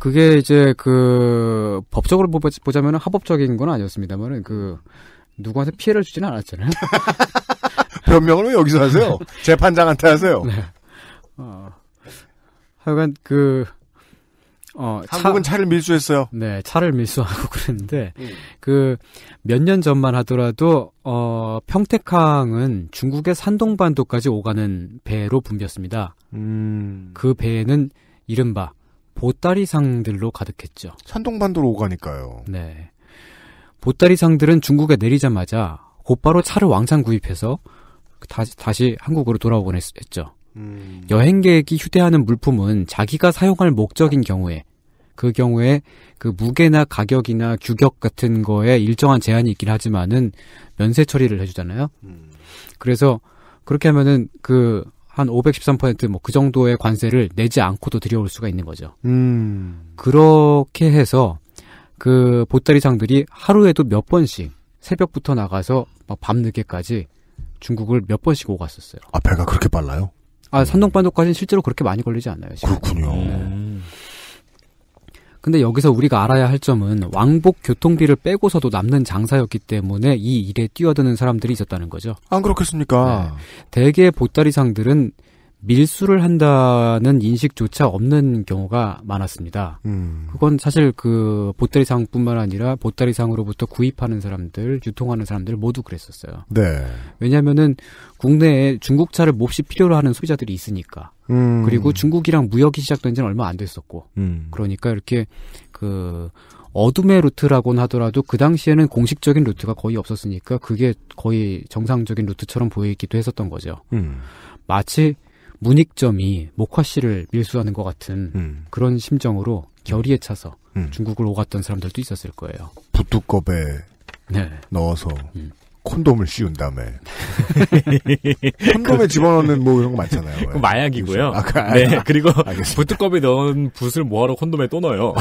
그게 이제 그 법적으로 보자면 합법적인 건 아니었습니다만은 그 누구한테 피해를 주지는 않았잖아요. *laughs* 변명을 왜 여기서 하세요? *laughs* 재판장한테 하세요. 네. 어, 하여간 그 어, 한국은 차, 를 밀수했어요. 네, 차를 밀수하고 *laughs* 그랬는데 음. 그몇 년 전만 하더라도 어, 평택항은 중국의 산동반도까지 오가는 배로 붐볐습니다. 음. 그 배에는 이른바 보따리상들로 가득했죠. 산동반도로 오가니까요. 네. 보따리상들은 중국에 내리자마자 곧바로 차를 왕창 구입해서 다시, 다시 한국으로 돌아오곤 했, 죠 음... 여행객이 휴대하는 물품은 자기가 사용할 목적인 경우에 그 경우에 그 무게나 가격이나 규격 같은 거에 일정한 제한이 있긴 하지만은 면세 처리를 해주잖아요. 음... 그래서 그렇게 하면은 그한 513%뭐 그 정도의 관세를 내지 않고도 들여올 수가 있는 거죠. 음. 그렇게 해서 그 보따리상들이 하루에도 몇 번씩 새벽부터 나가서 막 밤늦게까지 중국을 몇 번씩 오갔었어요. 아 배가 그렇게 빨라요? 아 산동반도까지는 실제로 그렇게 많이 걸리지 않아요. 지금. 그렇군요. 네. 음. 근데 여기서 우리가 알아야 할 점은 왕복 교통비를 빼고서도 남는 장사였기 때문에 이 일에 뛰어드는 사람들이 있었다는 거죠. 안 그렇겠습니까? 네. 대개 보따리상들은 밀수를 한다는 인식조차 없는 경우가 많았습니다. 음. 그건 사실 그 보따리상뿐만 아니라 보따리상으로부터 구입하는 사람들, 유통하는 사람들 모두 그랬었어요. 네. 왜냐하면은 국내에 중국차를 몹시 필요로 하는 소비자들이 있으니까. 음. 그리고 중국이랑 무역이 시작된 지는 얼마 안 됐었고. 음. 그러니까 이렇게 그 어둠의 루트라고는 하더라도 그 당시에는 공식적인 루트가 거의 없었으니까 그게 거의 정상적인 루트처럼 보이기도 했었던 거죠. 음. 마치 문익점이 목화 씨를 밀수하는 것 같은 음. 그런 심정으로 결의에 음. 차서 음. 중국을 오갔던 사람들도 있었을 거예요. 부뚜껍에 네. 넣어서 음. 콘돔을 씌운 다음에 *laughs* 콘돔에 그렇죠. 집어넣는 뭐 이런 거 많잖아요. 그 마약이고요. 아, 그, 아, 네, 아, 그리고 부뚜껑에 넣은 붓을 뭐하러 콘돔에 또 넣어요.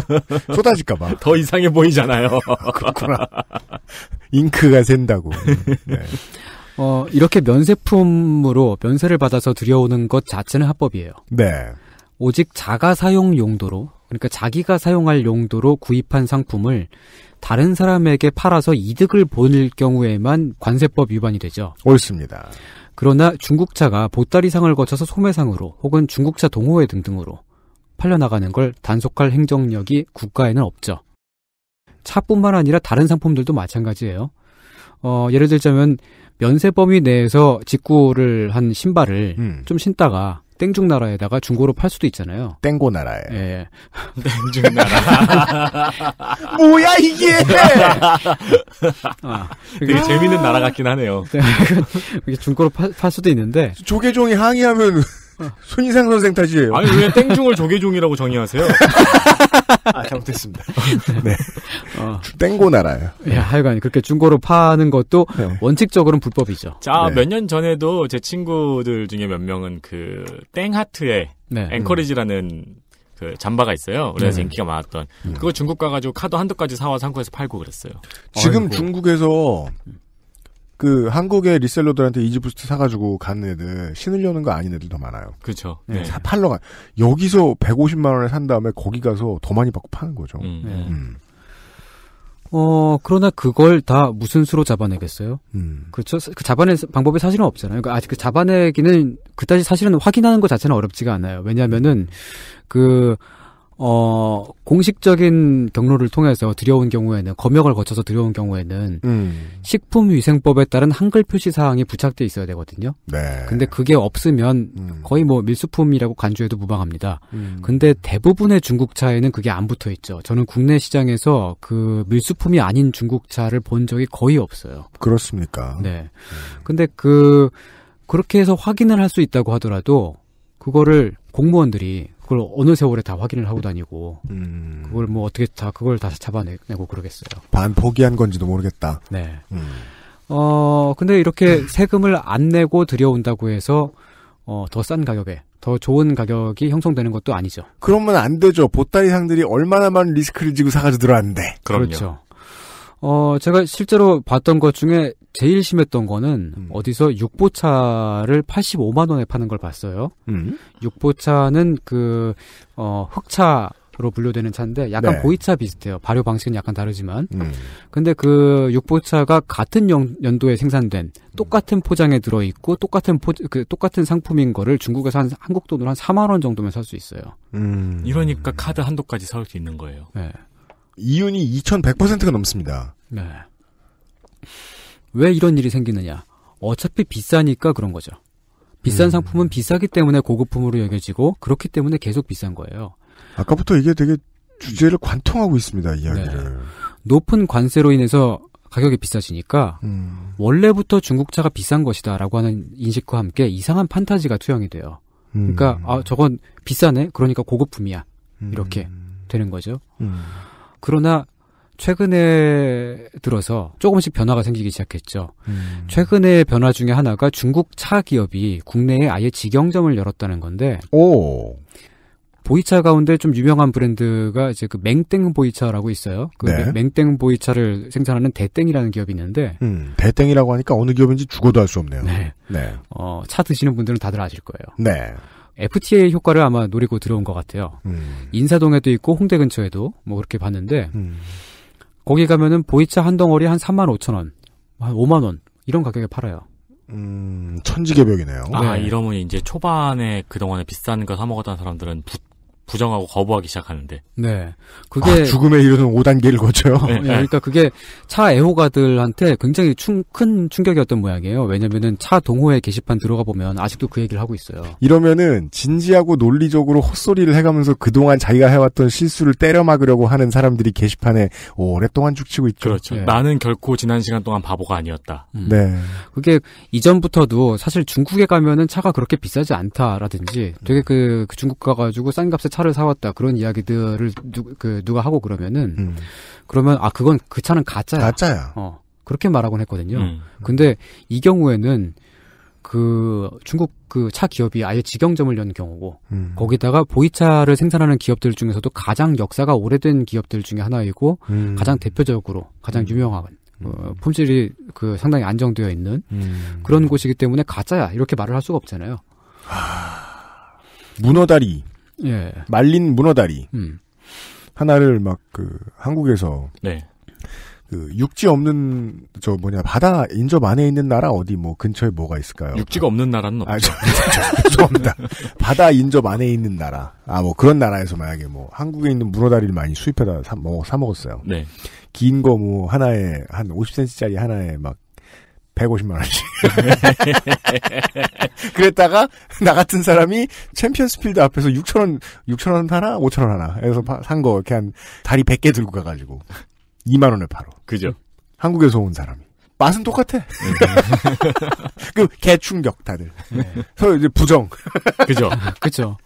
*laughs* 쏟아질까봐. 더 이상해 보이잖아요. 그렇구나. 잉크가 샌다고. *laughs* 네. 어, 이렇게 면세품으로 면세를 받아서 들여오는 것 자체는 합법이에요. 네. 오직 자가 사용 용도로, 그러니까 자기가 사용할 용도로 구입한 상품을 다른 사람에게 팔아서 이득을 보낼 경우에만 관세법 위반이 되죠. 옳습니다. 그러나 중국차가 보따리상을 거쳐서 소매상으로 혹은 중국차 동호회 등등으로 팔려나가는 걸 단속할 행정력이 국가에는 없죠. 차뿐만 아니라 다른 상품들도 마찬가지예요. 어, 예를 들자면 면세 범위 내에서 직구를 한 신발을 음. 좀 신다가 땡중 나라에다가 중고로 팔 수도 있잖아요. 땡고 나라에. 예. *laughs* 땡중 나라. *laughs* 뭐야 이게? *laughs* 아, 되게 재밌는 나라 같긴 하네요. 중고로 팔, 팔 수도 있는데. 조계종이 항의하면 손희상 선생 탓이에요. 아니 왜 땡중을 조개종이라고 정의하세요? *laughs* 아 잘못했습니다. *laughs* 네. 어. 어. 땡고 나라요 네. 예, 하여간 그렇게 중고로 파는 것도 네. 원칙적으로는 불법이죠. 자, 네. 몇년 전에도 제 친구들 중에 몇 명은 그 땡하트의 네. 앵커리지라는 그 잠바가 있어요. 그래서 네. 인기가 많았던. 음. 그거 중국 가가지고 카드 한두 가지 사와서 한국에서 팔고 그랬어요. 지금 아이고. 중국에서 그 한국의 리셀러들한테 이지부스트 사가지고 간 애들 신으려는 거 아닌 애들 더 많아요. 그렇죠. 네. 사 팔러 가 여기서 150만 원에 산 다음에 거기 가서 더 많이 받고 파는 거죠. 음. 네. 네. 음. 어 그러나 그걸 다 무슨 수로 잡아내겠어요? 음. 그렇죠. 그잡아낸 방법이 사실은 없잖아요. 그러니까 아직 그 잡아내기는 그다지 사실은 확인하는 것 자체는 어렵지가 않아요. 왜냐하면은 그 어, 공식적인 경로를 통해서 들여온 경우에는 검역을 거쳐서 들여온 경우에는 음. 식품위생법에 따른 한글 표시 사항이 부착돼 있어야 되거든요. 네. 근데 그게 없으면 음. 거의 뭐 밀수품이라고 간주해도 무방합니다. 음. 근데 대부분의 중국차에는 그게 안 붙어 있죠. 저는 국내 시장에서 그 밀수품이 아닌 중국차를 본 적이 거의 없어요. 그렇습니까? 네. 음. 근데 그 그렇게 해서 확인을 할 수 있다고 하더라도 그거를 공무원들이 그걸 어느 세월에 다 확인을 하고 다니고 음. 그걸 뭐 어떻게 다 그걸 다 잡아내고 그러겠어요. 반 포기한 건지도 모르겠다. 네. 음. 어 근데 이렇게 *laughs* 세금을 안 내고 들여온다고 해서 어, 더 싼 가격에 더 좋은 가격이 형성되는 것도 아니죠. 그러면 안 되죠. 보따리 상들이 얼마나 많은 리스크를 지고 사가지고 들어왔는데. 그럼요. 그렇죠. 어, 제가 실제로 봤던 것 중에 제일 심했던 거는 음. 어디서 육보차를 85만 원에 파는 걸 봤어요. 음. 육보차는 그 어, 흑차 로 분류되는 차인데 약간 네. 보이차 비슷해요. 발효 방식은 약간 다르지만. 음. 근데 그 육보차가 같은 연, 도에 생산된 음. 똑같은 포장에 들어 있고 똑같은 포, 그 똑같은 상품인 거를 중국에서 한 한국 돈으로 한 4만 원 정도면 살 수 있어요. 음. 이러니까 카드 한도까지 살 수 있는 거예요. 네. 이윤이 2,100%가 넘습니다. 네. 왜 이런 일이 생기느냐? 어차피 비싸니까 그런 거죠. 비싼 음. 상품은 비싸기 때문에 고급품으로 여겨지고 그렇기 때문에 계속 비싼 거예요. 아까부터 이게 되게 주제를 관통하고 있습니다, 이야기를. 네. 높은 관세로 인해서 가격이 비싸지니까 음. 원래부터 중국차가 비싼 것이다라고 하는 인식과 함께 이상한 판타지가 투영이 돼요. 그러니까 음. 그러니까 아 저건 비싸네, 그러니까 고급품이야 이렇게 음. 되는 거죠. 음. 그러나 최근에 들어서 조금씩 변화가 생기기 시작했죠. 음. 최근에 변화 중에 하나가 중국 차 기업이 국내에 아예 직영점을 열었다는 건데. 오. 보이차 가운데 좀 유명한 브랜드가 이제 그 맹땡 보이차라고 있어요. 그 네. 맹땡 보이차를 생산하는 대땡이라는 기업이 있는데. 음, 대땡이라고 하니까 어느 기업인지 죽어도 알 수 없네요. 네. 네. 어, 차 드시는 분들은 다들 아실 거예요. 네. FTA 효과를 아마 노리고 들어온 것 같아요. 음. 인사동에도 있고 홍대 근처에도 뭐 그렇게 봤는데. 음. 거기 가면은 보이차 한 덩어리 한 3만 5천 원, 한 5만 원 이런 가격에 팔아요. 음, 천지개벽이네요. 아, 네. 이러면 이제 초반에 그동안에 비싼 거 사 먹었던 사람들은 붓 부정하고 거부하기 시작하는데. 네. 그게 아, 죽음에 이르는 5단계를 거쳐요. 네, 예, 그러니까 그게 차 애호가들한테 굉장히 충, 큰 충격이었던 모양이에요. 왜냐면은 차 동호회 게시판 들어가 보면 아직도 그 얘기를 하고 있어요. 이러면은 진지하고 논리적으로 헛소리를 해가면서 그동안 자기가 해왔던 실수를 때려 막으려고 하는 사람들이 게시판에 오랫동안 죽치고 있죠. 그렇죠. 네. 나는 결코 지난 시간 동안 바보가 아니었다. 음. 네. 그게 이전부터도 사실 중국에 가면은 차가 그렇게 비싸지 않다라든지 되게 그, 그 중국 가가지고 싼 값에 차 차를 사왔다 그런 이야기들을 누, 그 누가 하고 그러면은 음. 그러면 아 그건 그 차는 가짜야. 가짜야. 어 그렇게 말하곤 했거든요. 음. 근데 이 경우에는 그 중국 그 차 기업이 아예 직영점을 연 경우고 음. 거기다가 보이차를 생산하는 기업들 중에서도 가장 역사가 오래된 기업들 중에 하나이고 음. 가장 대표적으로 가장 음. 유명한 어, 품질이 그 상당히 안정되어 있는 음. 그런 곳이기 때문에 가짜야 이렇게 말을 할 수가 없잖아요. 하... 문어다리. 예. 말린 문어다리 음. 하나를 막 그 한국에서 네. 그 육지 없는 저 뭐냐 바다 인접 안에 있는 나라 어디 뭐 근처에 뭐가 있을까요? 육지가 없는 나라는 아, 없죠. 아, 저, 저, 죄송합니다. 바다 인접 안에 있는 나라 아 뭐 그런 나라에서 만약에 뭐 한국에 있는 문어다리를 많이 수입해다 사, 먹, 사 먹었어요. 네. 긴 거 뭐 하나에 한 50cm짜리 하나에 막 150만 원씩. *laughs* 그랬다가 나 같은 사람이 챔피언스필드 앞에서 6천 원, 6천 원 하나, 5천 원 하나 해서 산거 이렇게 한 다리 100개 들고 가가지고 2만 원에 바로. 그죠? 한국에서 온 사람이. 맛은 똑같아. 음. *laughs* 그 개충격 다들. 네. 서로 이제 부정. *laughs* 그죠? 그죠.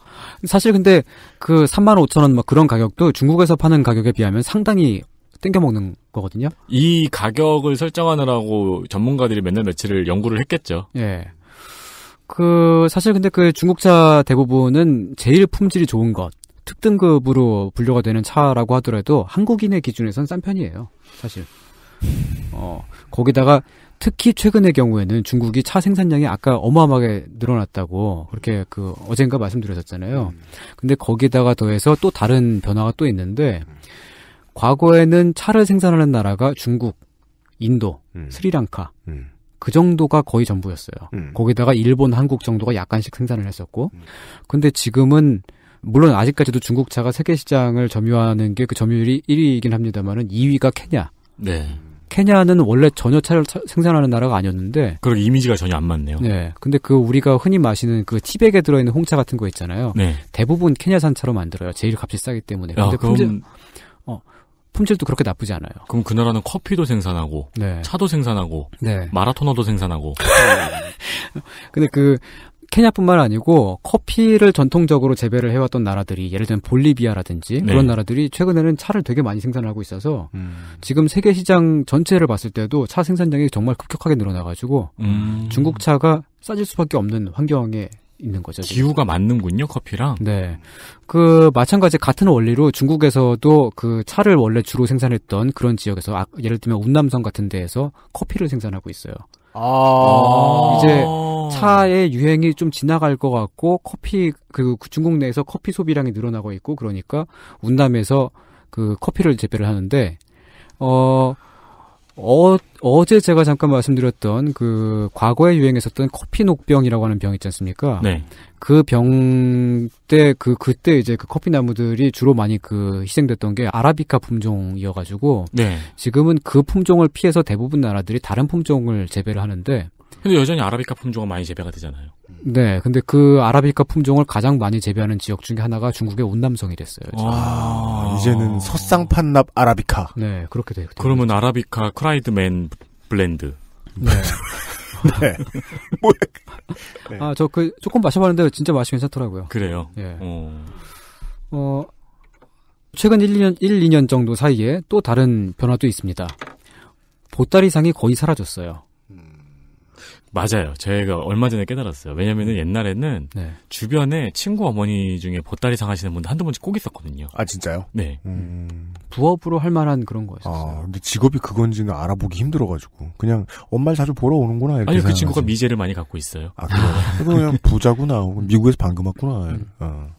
사실 근데 그 3만 5천 원뭐 그런 가격도 중국에서 파는 가격에 비하면 상당히 땡겨 먹는 거거든요. 이 가격을 설정하느라고 전문가들이 맨날 며칠을 연구를 했겠죠. 예. 그 사실 근데 그 중국차 대부분은 제일 품질이 좋은 것 특등급으로 분류가 되는 차라고 하더라도 한국인의 기준에선 싼 편이에요. 사실. 어, 거기다가 특히 최근의 경우에는 중국이 차 생산량이 아까 어마어마하게 늘어났다고 그렇게 그 어젠가 말씀드렸었잖아요. 음. 근데 거기다가 더해서 또 다른 변화가 또 있는데 과거에는 차를 생산하는 나라가 중국, 인도, 음. 스리랑카 음. 그 정도가 거의 전부였어요. 음. 거기다가 일본, 한국 정도가 약간씩 생산을 했었고, 음. 근데 지금은 물론 아직까지도 중국 차가 세계 시장을 점유하는 게 그 점유율이 1위이긴 합니다만은 2위가 케냐. 네. 케냐는 원래 전혀 차를 차, 생산하는 나라가 아니었는데 그런 이미지가 전혀 안 맞네요. 네. 근데 그 우리가 흔히 마시는 그 티백에 들어 있는 홍차 같은 거 있잖아요. 네. 대부분 케냐산 차로 만들어요. 제일 값이 싸기 때문에. 아, 근데 야, 품질 그럼... 품질도 그렇게 나쁘지 않아요. 그럼 그 나라는 커피도 생산하고 네. 차도 생산하고 네. 마라토너도 생산하고. *laughs* 근데 그 케냐뿐만 아니고 커피를 전통적으로 재배를 해왔던 나라들이 예를 들면 볼리비아라든지 네. 그런 나라들이 최근에는 차를 되게 많이 생산하고 있어서 음. 지금 세계 시장 전체를 봤을 때도 차 생산량이 정말 급격하게 늘어나가지고 음. 중국 차가 싸질 수밖에 없는 환경에 있는 거죠. 기후가 맞는군요, 커피랑. 네. 그, 마찬가지 같은 원리로 중국에서도 그 차를 원래 주로 생산했던 그런 지역에서, 아, 예를 들면 운남성 같은 데에서 커피를 생산하고 있어요. 아~ 어, 이제 아. 차의 유행이 좀 지나갈 것 같고, 커피, 그 중국 내에서 커피 소비량이 늘어나고 있고, 그러니까 운남에서 그 커피를 재배를 하는데, 어, 어, 어제 제가 잠깐 말씀드렸던 그 과거에 유행했었던 커피 녹병이라고 하는 병 있지 않습니까? 네. 그 병때그 그, 그때 이제 그 커피 나무들이 주로 많이 그 희생됐던 게 아라비카 품종이어 가지고 네. 지금은 그 품종을 피해서 대부분 나라들이 다른 품종을 재배를 하는데 근데 여전히 아라비카 품종은 많이 재배가 되잖아요. 네, 근데 그 아라비카 품종을 가장 많이 재배하는 지역 중에 하나가 중국의 온남성이 됐어요. 아, 이제는 서쌍판납 아. 아라비카. 네, 그렇게 돼요. 그러면 되죠. 아라비카 크라이드맨 블렌드. 네. *laughs* 네. 뭐야. 그. 네. 아, 저 그 조금 마셔봤는데 진짜 맛이 괜찮더라고요. 그래요. 예. 어. 어, 최근 1, 2년, 1, 2년 정도 사이에 또 다른 변화도 있습니다. 보따리상이 거의 사라졌어요. 맞아요. 제가 얼마 전에 깨달았어요. 왜냐면은 음. 옛날에는 네. 주변에 친구 어머니 중에 보따리 상하시는 분들 한두 번씩 꼭 있었거든요. 아, 진짜요? 네. 음... 부업으로 할 만한 그런 거였어요. 아, 근데 직업이 그건지는 알아보기 힘들어가지고. 그냥 엄마를 자주 보러 오는구나. 아니, 그 친구가 미제를 많이 갖고 있어요. 아, 그래요? *laughs* 그냥 부자구나. 미국에서 방금 왔구나. 음. 예. 어.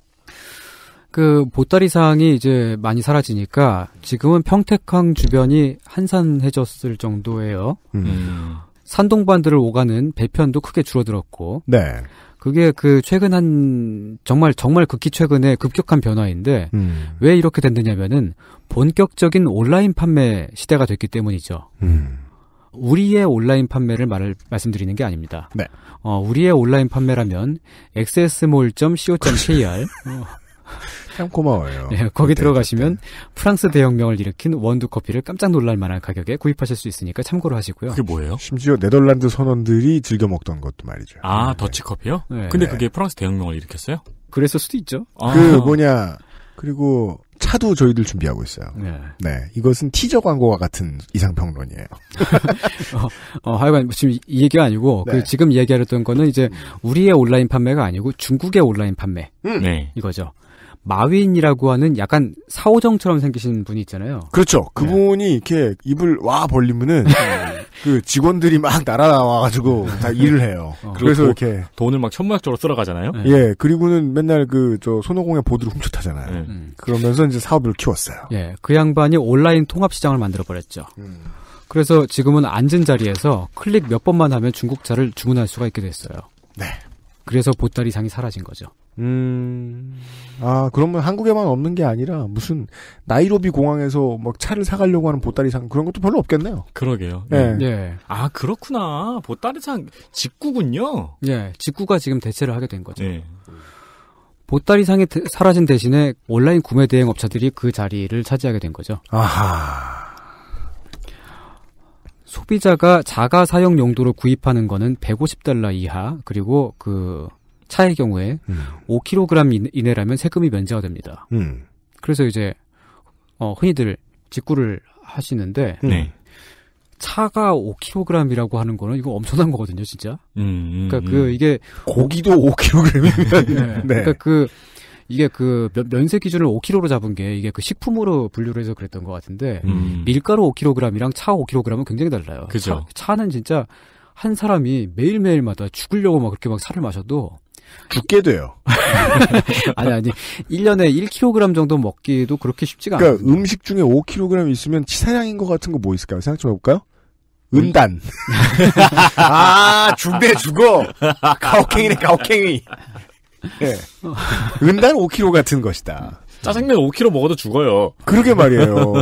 그 보따리 상이 이제 많이 사라지니까 지금은 평택항 주변이 한산해졌을 정도예요. 음. 음. 산동반들을 오가는 배편도 크게 줄어들었고 네. 그게 그 최근 한 정말 정말 극히 최근에 급격한 변화인데 음. 왜 이렇게 됐느냐면은 본격적인 온라인 판매 시대가 됐기 때문이죠. 음. 우리의 온라인 판매를 말을 말씀드리는 게 아닙니다. 네. 어, 우리의 온라인 판매라면 xsmall.co.kr *laughs* 참 고마워요. 네, 거기 그 들어가시면 그때. 프랑스 대혁명을 일으킨 원두 커피를 깜짝 놀랄 만한 가격에 구입하실 수 있으니까 참고로 하시고요. 그게 뭐예요? 심지어 네덜란드 선원들이 즐겨 먹던 것도 말이죠. 아, 네. 더치 커피요? 네. 근데 네. 그게 프랑스 대혁명을 일으켰어요? 그랬을 수도 있죠. 아. 그 뭐냐 그리고 차도 저희들 준비하고 있어요. 네. 네. 이것은 티저 광고와 같은 이상평론이에요. *laughs* 어, 어, 하여간 지금 이 얘기가 아니고, 그 네. 그 지금 얘기하려던 거는 이제 음. 우리의 온라인 판매가 아니고 중국의 온라인 판매. 음. 네. 이거죠. 마윈이라고 하는 약간 사오정처럼 생기신 분이 있잖아요. 그렇죠. 네. 그분이 네. 이렇게 입을 와 벌리면은 *laughs* 그 직원들이 막 날아와가지고 다 일을 해요. 어. 그래서 도, 이렇게 돈을 막 천문학적으로 쓸어가잖아요. 네. 예, 그리고는 맨날 그저 손오공의 보드를 훔쳤다잖아요. 네. 음. 그러면서 이제 사업을 키웠어요. 예, 그 양반이 온라인 통합 시장을 만들어 버렸죠. 음. 그래서 지금은 앉은 자리에서 클릭 몇 번만 하면 중국차를 주문할 수가 있게 됐어요. 네. 그래서 보따리상이 사라진 거죠. 음, 아, 그러면 한국에만 없는 게 아니라 무슨 나이로비 공항에서 막 차를 사가려고 하는 보따리상 그런 것도 별로 없겠네요. 그러게요. 예. 예. 아, 그렇구나. 보따리상 직구군요. 예. 직구가 지금 대체를 하게 된 거죠. 예. 보따리상이 대, 사라진 대신에 온라인 구매 대행 업체들이 그 자리를 차지하게 된 거죠. 아하. 소비자가 자가 사용 용도로 구입하는 거는 150달러 이하, 그리고 그 차의 경우에 음. 5kg 이내라면 세금이 면제가 됩니다. 음. 그래서 이제 어, 흔히들 직구를 하시는데 네. 차가 5kg이라고 하는 거는 이거 엄청난 거거든요, 진짜. 음, 음, 음. 그러니까 그 이게 고기도 5kg이면 네. 네. 그러니까 그 이게 그 면세 기준을 5kg로 잡은 게 이게 그 식품으로 분류를 해서 그랬던 것 같은데 음. 밀가루 5kg이랑 차 5kg은 굉장히 달라요. 그죠. 차, 차는 진짜 한 사람이 매일매일마다 죽으려고 막 그렇게 막 살을 마셔도 죽게 돼요. *laughs* 아니 아니 1년에 1kg 정도 먹기도 그렇게 쉽지가 그러니까 않아요. 음식 중에 5kg 있으면 치사량인 것 같은 거 뭐 있을까요? 생각 좀 해볼까요? 은단. *laughs* 아 죽대 죽어. 가오행이네가오행이 네. 은단 5kg 같은 것이다. 짜장면 5kg 먹어도 죽어요. 그러게 말이에요.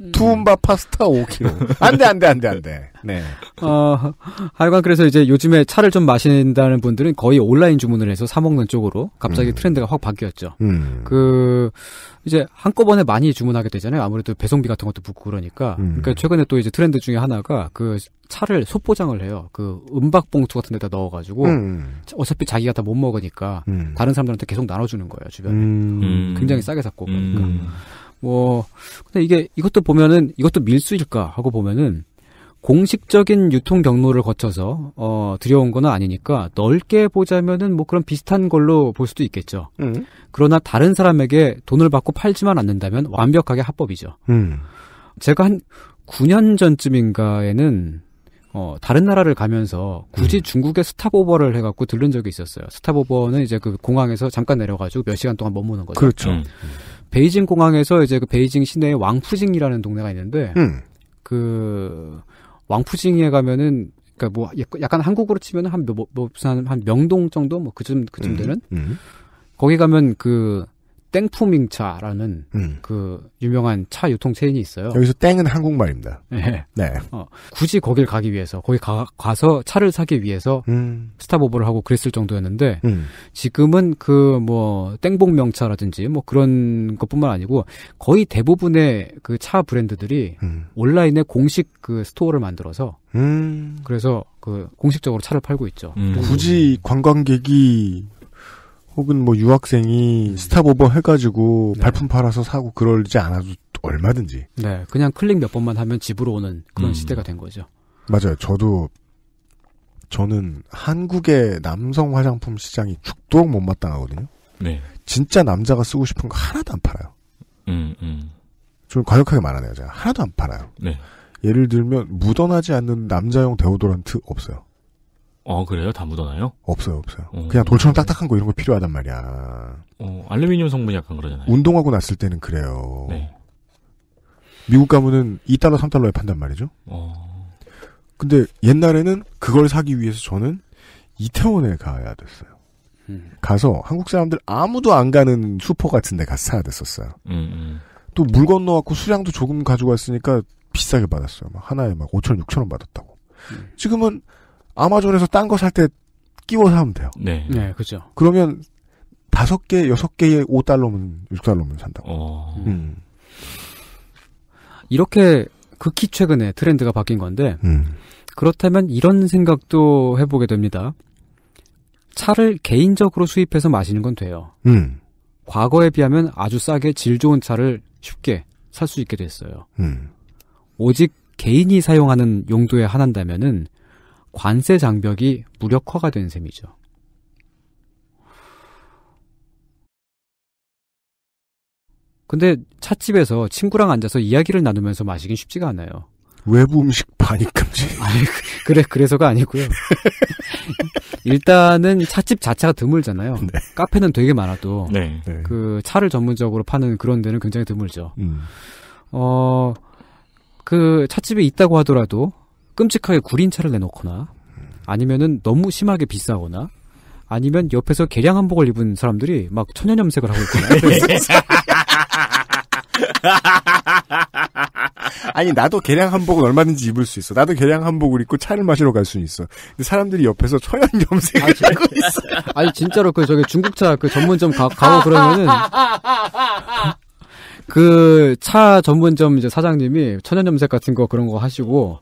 음. 투움바 파스타 5kg. 안 돼, 안 돼, 안 돼, 안 돼. 네. 어, 하여간 그래서 이제 요즘에 차를 좀 마신다는 분들은 거의 온라인 주문을 해서 사먹는 쪽으로 갑자기 음. 트렌드가 확 바뀌었죠. 음. 그, 이제 한꺼번에 많이 주문하게 되잖아요. 아무래도 배송비 같은 것도 붙고 그러니까. 음. 그러니까 최근에 또 이제 트렌드 중에 하나가 그 차를 소포장을 해요. 그 은박봉투 같은 데다 넣어가지고 음. 어차피 자기가 다 못 먹으니까 음. 다른 사람들한테 계속 나눠주는 거예요. 주변에. 음. 굉장히 싸게 샀고 그러니까. 뭐, 근데 이게 이것도 보면은 이것도 밀수일까 하고 보면은 공식적인 유통 경로를 거쳐서 어, 들여온 거는 아니니까 넓게 보자면은 뭐 그런 비슷한 걸로 볼 수도 있겠죠. 음. 그러나 다른 사람에게 돈을 받고 팔지만 않는다면 완벽하게 합법이죠. 음. 제가 한 9년 전쯤인가에는 어, 다른 나라를 가면서 굳이 음. 중국에 스탑오버를 해갖고 들른 적이 있었어요. 스탑오버는 이제 그 공항에서 잠깐 내려가지고 몇 시간 동안 머무는 거죠. 그렇죠. 음. 베이징 공항에서 이제 그 베이징 시내에 왕푸징이라는 동네가 있는데 음. 그 왕푸징에 가면은 그니까뭐 약간 한국으로 치면은 한뭐 뭐 무슨 뭐, 한, 한 명동 정도 뭐 그쯤 그쯤 음, 되는 음, 음. 거기 가면 그 땡푸밍차라는 음. 그 유명한 차 유통 체인이 있어요. 여기서 땡은 한국말입니다. 네. 네. 어, 굳이 거길 가기 위해서 거기 가, 서 차를 사기 위해서 음. 스탑오버를 하고 그랬을 정도였는데 음. 지금은 그 뭐땡봉명차라든지뭐 그런 것뿐만 아니고 거의 대부분의 그 차 브랜드들이 음. 온라인에 공식 그 스토어를 만들어서 음. 그래서 그 공식적으로 차를 팔고 있죠. 음. 굳이 관광객이 혹은 뭐 유학생이 음. 스탑오버 해가지고 네. 발품 팔아서 사고 그러지 않아도 얼마든지. 네, 그냥 클릭 몇 번만 하면 집으로 오는 그런 음. 시대가 된 거죠. 맞아요. 저도 저는 한국의 남성 화장품 시장이 죽도록 못마땅하거든요. 네. 진짜 남자가 쓰고 싶은 거 하나도 안 팔아요. 음, 음. 좀 과격하게 말하네요, 제가. 하나도 안 팔아요. 네. 예를 들면 묻어나지 않는 남자용 데오도란트 없어요. 어, 그래요? 다 묻어나요? 없어요, 없어요. 어, 그냥 돌처럼 딱딱한 거 이런 거 필요하단 말이야. 어, 알루미늄 성분이 약간 그러잖아요. 운동하고 났을 때는 그래요. 네. 미국 가면은 2달러, 3달러에 판단 말이죠. 어. 근데 옛날에는 그걸 사기 위해서 저는 이태원에 가야 됐어요. 음. 가서 한국 사람들 아무도 안 가는 슈퍼 같은 데 가서 사야 됐었어요. 음, 음. 또물 건넣어갖고 수량도 조금 가지고 왔으니까 비싸게 받았어요. 막 하나에 막 5천 원, 6천 원 받았다고. 음. 지금은 아마존에서 딴 거 살 때 끼워 사면 돼요. 네. 네, 그죠. 그러면 다섯 개, 여섯 개에 5달러면, 6달러면 산다고. 어... 음. 음. 이렇게 극히 최근에 트렌드가 바뀐 건데, 음. 그렇다면 이런 생각도 해보게 됩니다. 차를 개인적으로 수입해서 마시는 건 돼요. 음. 과거에 비하면 아주 싸게 질 좋은 차를 쉽게 살 수 있게 됐어요. 음. 오직 개인이 사용하는 용도에 한한다면은 관세 장벽이 무력화가 된 셈이죠. 근데 찻집에서 친구랑 앉아서 이야기를 나누면서 마시긴 쉽지가 않아요. 외부 음식 반입 금지. *laughs* 아니, 그래, 그래서가 아니고요. 일단은 찻집 자체가 드물잖아요. 네. 카페는 되게 많아도, 네. 네. 그 차를 전문적으로 파는 그런 데는 굉장히 드물죠. 음. 어, 그 찻집에 있다고 하더라도, 끔찍하게 구린 차를 내놓거나 아니면은 너무 심하게 비싸거나 아니면 옆에서 개량 한복을 입은 사람들이 막 천연 염색을 하고 있거나 *laughs* 아니 나도 개량 한복은 얼마든지 입을 수 있어. 나도 개량 한복을 입고 차를 마시러 갈 수는 있어. 근데 사람들이 옆에서 천연 염색을 아, 하고 있어. 아니 진짜로 그 저기 중국차 그 전문점 가, 가고 그러면은 *laughs* 그 차 전문점 이제 사장님이 천연 염색 같은 거 그런 거 하시고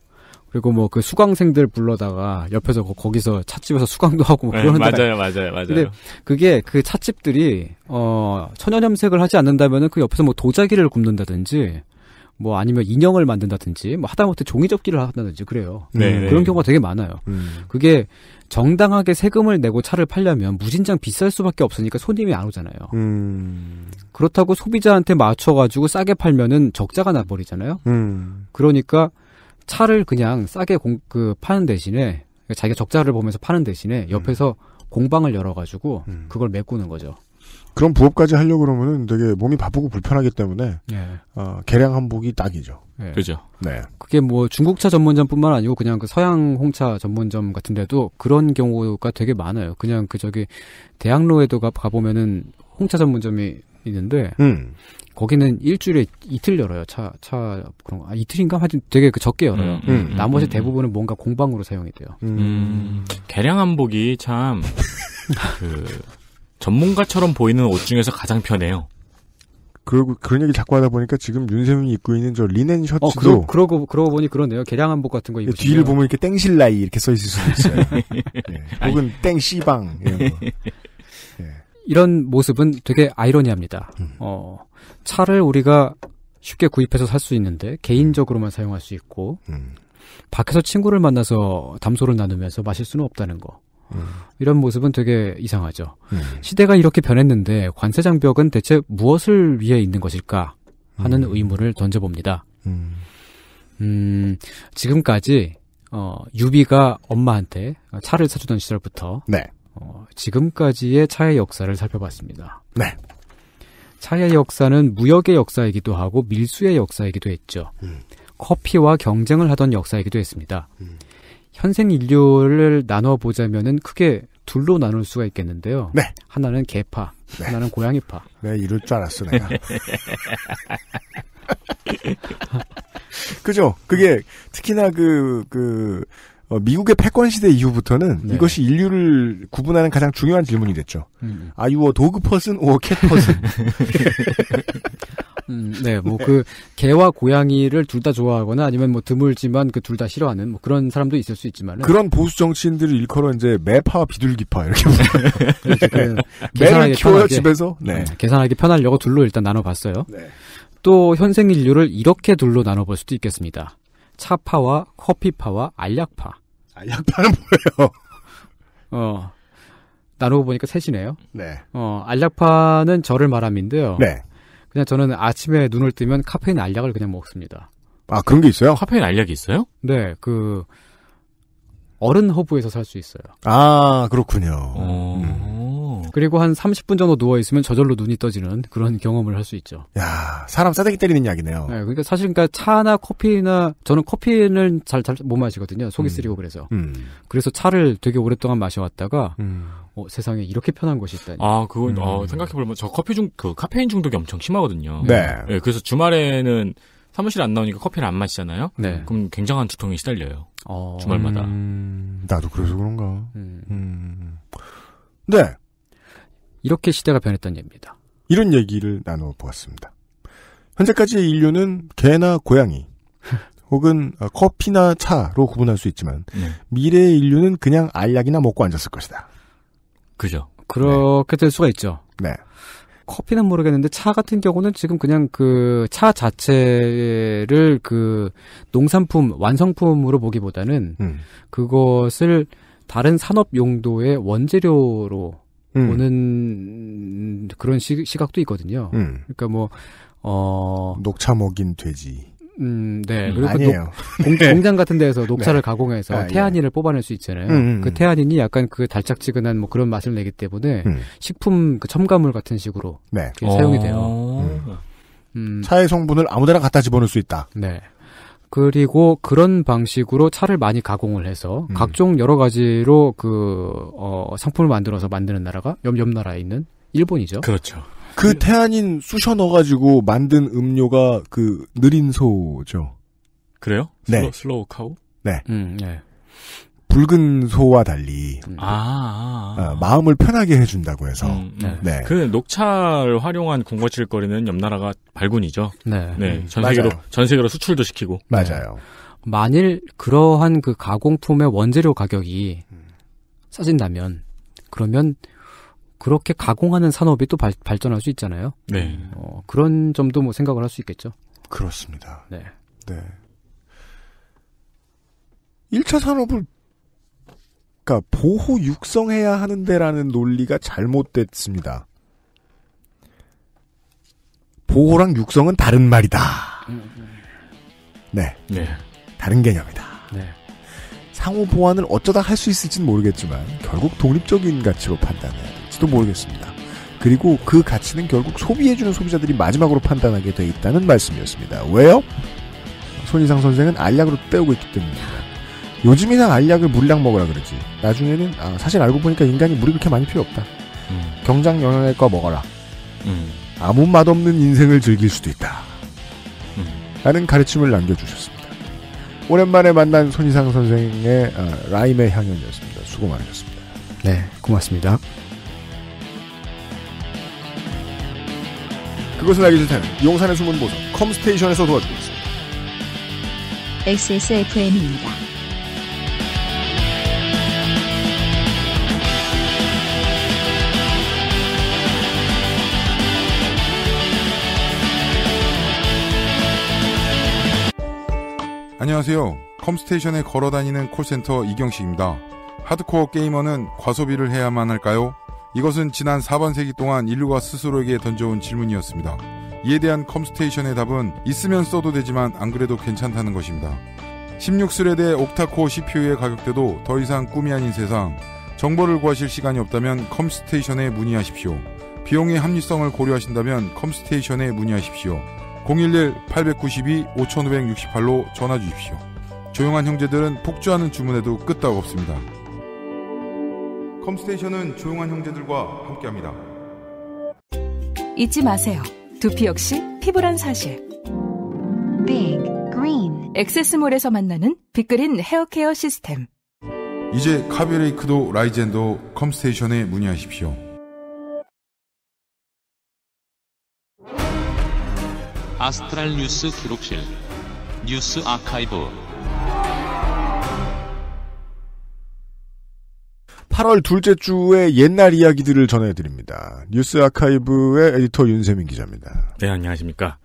그리고 뭐 그 수강생들 불러다가 옆에서 거, 기서 찻집에서 수강도 하고 뭐그런 네, 맞아요, 맞아요, 맞아요. 근데 그게 그 찻집들이 어 천연 염색을 하지 않는다면은 그 옆에서 뭐 도자기를 굽는다든지 뭐 아니면 인형을 만든다든지 뭐 하다못해 종이접기를 한다든지 그래요. 네, 음, 네, 그런 경우가 되게 많아요. 음. 그게 정당하게 세금을 내고 차를 팔려면 무진장 비쌀 수밖에 없으니까 손님이 안 오잖아요. 음. 그렇다고 소비자한테 맞춰가지고 싸게 팔면은 적자가 나버리잖아요. 음. 그러니까 차를 그냥 싸게 공, 그 파는 대신에 자기가 적자를 보면서 파는 대신에 음. 옆에서 음. 공방을 열어가지고 음. 그걸 메꾸는 거죠. 그런 부업까지 하려고 그러면은 되게 몸이 바쁘고 불편하기 때문에 예. 어, 개량 한복이 딱이죠. 예. 그죠. 네. 그게 뭐 중국차 전문점뿐만 아니고 그냥 그 서양 홍차 전문점 같은데도 그런 경우가 되게 많아요. 그냥 그 저기 대학로에도 가 보면은 홍차 전문점이 있는데 음. 거기는 일주일에 이틀 열어요. 차, 차, 그런 거. 아, 이틀인가? 하여튼 되게 그 적게 열어요. 음, 음, 음 나머지 음, 음, 대부분은 뭔가 공방으로 사용이 돼요. 음. 음. 개량 한복이 참, 그, 전문가처럼 보이는 옷 중에서 가장 편해요. 그러고 그런 얘기 자꾸 하다 보니까 지금 윤세민이 입고 있는 저 리넨 어, 셔츠도 어, 그러, 그러고 그러고 보니 그러네요. 개량 한복 같은 거 입고 뒤를 보면 이렇게 땡실라이 이렇게 써 있을 수도 있어요. 예. *laughs* 혹은 땡시방 이런 거. *laughs* 이런 모습은 되게 아이러니합니다. 음. 어, 차를 우리가 쉽게 구입해서 살 수 있는데 개인적으로만 사용할 수 있고 음. 밖에서 친구를 만나서 담소를 나누면서 마실 수는 없다는 거. 음. 이런 모습은 되게 이상하죠. 음. 시대가 이렇게 변했는데 관세 장벽은 대체 무엇을 위해 있는 것일까 하는 음. 의문을 던져봅니다. 음. 음, 지금까지 어, 유비가 엄마한테 차를 사주던 시절부터 네. 어, 지금까지의 차의 역사를 살펴봤습니다. 네. 차의 역사는 무역의 역사이기도 하고 밀수의 역사이기도 했죠. 음. 커피와 경쟁을 하던 역사이기도 했습니다. 음. 현생 인류를 나눠 보자면은 크게 둘로 나눌 수가 있겠는데요. 네. 하나는 개파, 네. 하나는 고양이파. 네, 이럴 줄 알았어 내가. *laughs* 그죠? 그게 특히나 그그 그 어, 미국의 패권 시대 이후부터는 네. 이것이 인류를 구분하는 가장 중요한 질문이 됐죠. 음. 아 유어 도그 퍼슨 오어 캣 퍼슨. 네, 뭐 그 개와 고양이를 둘 다 좋아하거나 아니면 뭐 드물지만 그 둘 다 싫어하는 뭐 그런 사람도 있을 수 있지만 그런 보수 정치인들을 일컬어 이제 매파 비둘기파 이렇게 *laughs* 그렇죠. 그 매를 키워요 집에서. 네. 네. 계산하기 편하려고 둘로 일단 나눠봤어요. 네. 또 현생 인류를 이렇게 둘로 나눠볼 수도 있겠습니다. 차파와 커피파와 알약파. 알약파는 뭐예요? 어. 나누고 보니까 셋이네요. 네. 어, 알약파는 저를 말함인데요. 네. 그냥 저는 아침에 눈을 뜨면 카페인 알약을 그냥 먹습니다. 아, 그런 게 있어요? 카페인 알약이 있어요? 네, 그, 어른 허브에서 살 수 있어요. 아, 그렇군요. 어. 음. 그리고 한 30분 정도 누워있으면 저절로 눈이 떠지는 그런 경험을 할 수 있죠. 야 사람 싸대기 때리는 이야기네요. 네, 그러니까 사실 그러니까 차나 커피나, 저는 커피는 잘, 잘 못 마시거든요. 속이 음. 쓰리고 그래서. 음. 그래서 차를 되게 오랫동안 마셔왔다가, 음. 어, 세상에 이렇게 편한 것이 있다니. 아, 그건, 어, 생각해보면 저 커피 중, 그 카페인 중독이 엄청 심하거든요. 네. 네 그래서 주말에는 사무실 안 나오니까 커피를 안 마시잖아요. 네. 그럼 굉장한 두통에 시달려요. 어... 주말마다. 음... 나도 그래서 그런가. 음... 음. 네. 이렇게 시대가 변했던 얘기입니다. 이런 얘기를 나눠 보았습니다. 현재까지 의 인류는 개나 고양이 *laughs* 혹은 어, 커피나 차로 구분할 수 있지만 네. 미래의 인류는 그냥 알약이나 먹고 앉았을 것이다. 그죠. 그렇게 네. 될 수가 있죠. 네. 커피는 모르겠는데 차 같은 경우는 지금 그냥 그 차 자체를 그 농산품 완성품으로 보기보다는 음. 그것을 다른 산업 용도의 원재료로 음. 보는 그런 시, 각도 있거든요. 음. 그러니까 뭐어 녹차 먹인 돼지 음, 네. 음, 그리고 그 아니에요. 녹, *laughs* 네. 공장 같은 데에서 네. 녹차를 네. 가공해서 아, 태아닌을 예. 뽑아낼수 있잖아요. 음, 음, 그태아인이 음. 약간 그 달짝지근한 뭐 그런 맛을 내기 때문에 음. 식품 그 첨가물 같은 식으로 네. 사용이 돼요. 어. 음. 차의 성분을 아무데나 갖다 집어넣을 수 있다. 네. 그리고 그런 방식으로 차를 많이 가공을 해서 각종 여러 가지로 그 어, 상품을 만들어서 만드는 나라가 옆옆 나라에 있는 일본이죠. 그렇죠. 그 음. 태안인 쑤셔 넣어가지고 만든 음료가 그 느린 소죠. 그래요? 네. 슬로, 슬로우 카우? 네. 음, 네. 붉은 소와 달리 음. 아, 아, 아. 어, 마음을 편하게 해준다고 해서 음, 네. 네. 그 녹차를 활용한 군것질 거리는 옆나라가 발군이죠. 네, 네. 음. 전 세계로 맞아요. 전 세계로 수출도 시키고 맞아요. 네. 만일 그러한 그 가공품의 원재료 가격이 음. 싸진다면 그러면 그렇게 가공하는 산업이 또 발, 전할수 있잖아요. 네. 어, 그런 점도 뭐 생각을 할 수 있겠죠. 그렇습니다. 네. 네. 1차 산업을 그니까 보호 육성해야 하는데라는 논리가 잘못됐습니다. 보호랑 육성은 다른 말이다. 음, 음. 네. 네. 다른 개념이다. 네. 상호 보완을 어쩌다 할 수 있을지는 모르겠지만 결국 독립적인 가치로 판단해 있을지도 모르겠습니다. 그리고 그 가치는 결국 소비해주는 소비자들이 마지막으로 판단하게 돼 있다는 말씀이었습니다. 왜요? 손희상 선생은 알약으로 때우고 있기 때문입니다. 요즘 이나 알약을 물량 먹으라 그러지. 나중에는 아, 사실 알고 보니까 인간이 물이 그렇게 많이 필요 없다. 음. 경장 영양외과 먹어라. 음. 아무 맛 없는 인생을 즐길 수도 있다. 음. 라는 가르침을 남겨주셨습니다. 오랜만에 만난 손희상 선생의 아, 라임의 향연이었습니다. 수고 많으셨습니다. 네, 고맙습니다. 그것은 알기 싫다는 용산의 숨은 보석 컴스테이션에서 도와주고 있습니다. XSFM입니다. 안녕하세요. 컴스테이션에 걸어다니는 콜센터 이경식입니다. 하드코어 게이머는 과소비를 해야만 할까요? 이것은 지난 4번 세기 동안 인류가 스스로에게 던져온 질문이었습니다. 이에 대한 컴스테이션의 답은 있으면 써도 되지만 안 그래도 괜찮다는 것입니다. 16스레드의 옥타코 CPU의 가격대도 더 이상 꿈이 아닌 세상 정보를 구하실 시간이 없다면 컴스테이션에 문의하십시오. 비용의 합리성을 고려하신다면 컴스테이션에 문의하십시오. 011-892-5568로 전화 주십시오. 조용한 형제들은 폭주하는 주문에도 끄떡 없습니다. 컴스테이션은 조용한 형제들과 함께합니다. 잊지 마세요. 두피 역시 피부란 사실. Big Green. 엑세스몰에서 만나는 빅그린 헤어케어 시스템. 이제 카비레이크도 라이젠도 컴스테이션에 문의하십시오. 아스트랄 뉴스 기록실 뉴스 아카이브 8월 둘째 주에 옛날 이야기들을 전해드립니다. 뉴스 아카이브의 에디터 윤세민 기자입니다. 네, 안녕하십니까.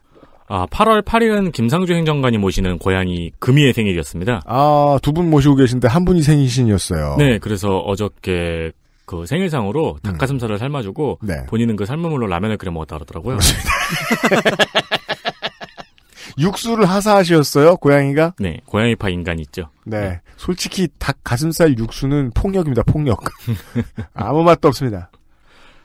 아, 8월 8일은 김상주 행정관이 모시는 고향이 금이의 생일이었습니다. 아, 두 분 모시고 계신데 한 분이 생신이었어요. 네, 그래서 어저께 그 생일상으로 음. 닭가슴살을 삶아주고 네. 본인은 그 삶은 물로 라면을 끓여 먹었다 그러더라고요. *laughs* 육수를 하사하셨어요 고양이가? 네, 고양이파 인간 있죠. 네. 네. 솔직히 닭 가슴살 육수는 폭력입니다, 폭력. *laughs* 아무 맛도 없습니다.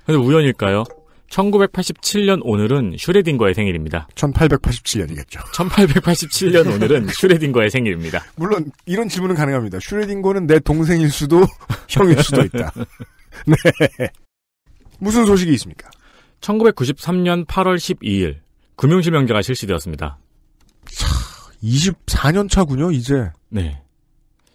근데 우연일까요? 1987년 오늘은 슈레딩거의 생일입니다. 1887년이겠죠. 1887년 오늘은 *laughs* 슈레딩거의 생일입니다. 물론 이런 질문은 가능합니다. 슈레딩거는 내 동생일 수도 *laughs* 형일 수도 있다. 네. 네. 무슨 소식이 있습니까? 1993년 8월 12일 금융실명제가 실시되었습니다. 24년 차군요, 이제. 네.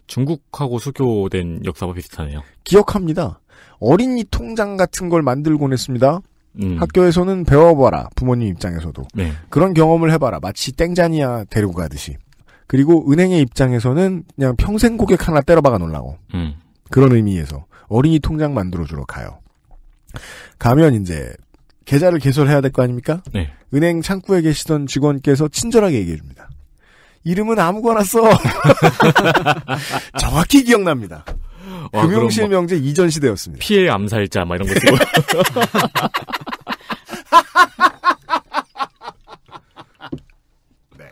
중국하고 수교된 역사와 비슷하네요. 기억합니다. 어린이 통장 같은 걸 만들곤 했습니다. 음. 학교에서는 배워봐라. 부모님 입장에서도. 네. 그런 경험을 해봐라. 마치 땡자니아 데리고 가듯이. 그리고 은행의 입장에서는 그냥 평생 고객 하나 때려박아 놀라고 음. 그런 의미에서 어린이 통장 만들어주러 가요. 가면 이제 계좌를 개설해야 될 거 아닙니까? 네. 은행 창구에 계시던 직원께서 친절하게 얘기해 줍니다. 이름은 아무거나 써. *laughs* 정확히 기억납니다. 와, 금융실 명제 이전 시대였습니다. 피해 암살자 막 이런 것들. *laughs* 네.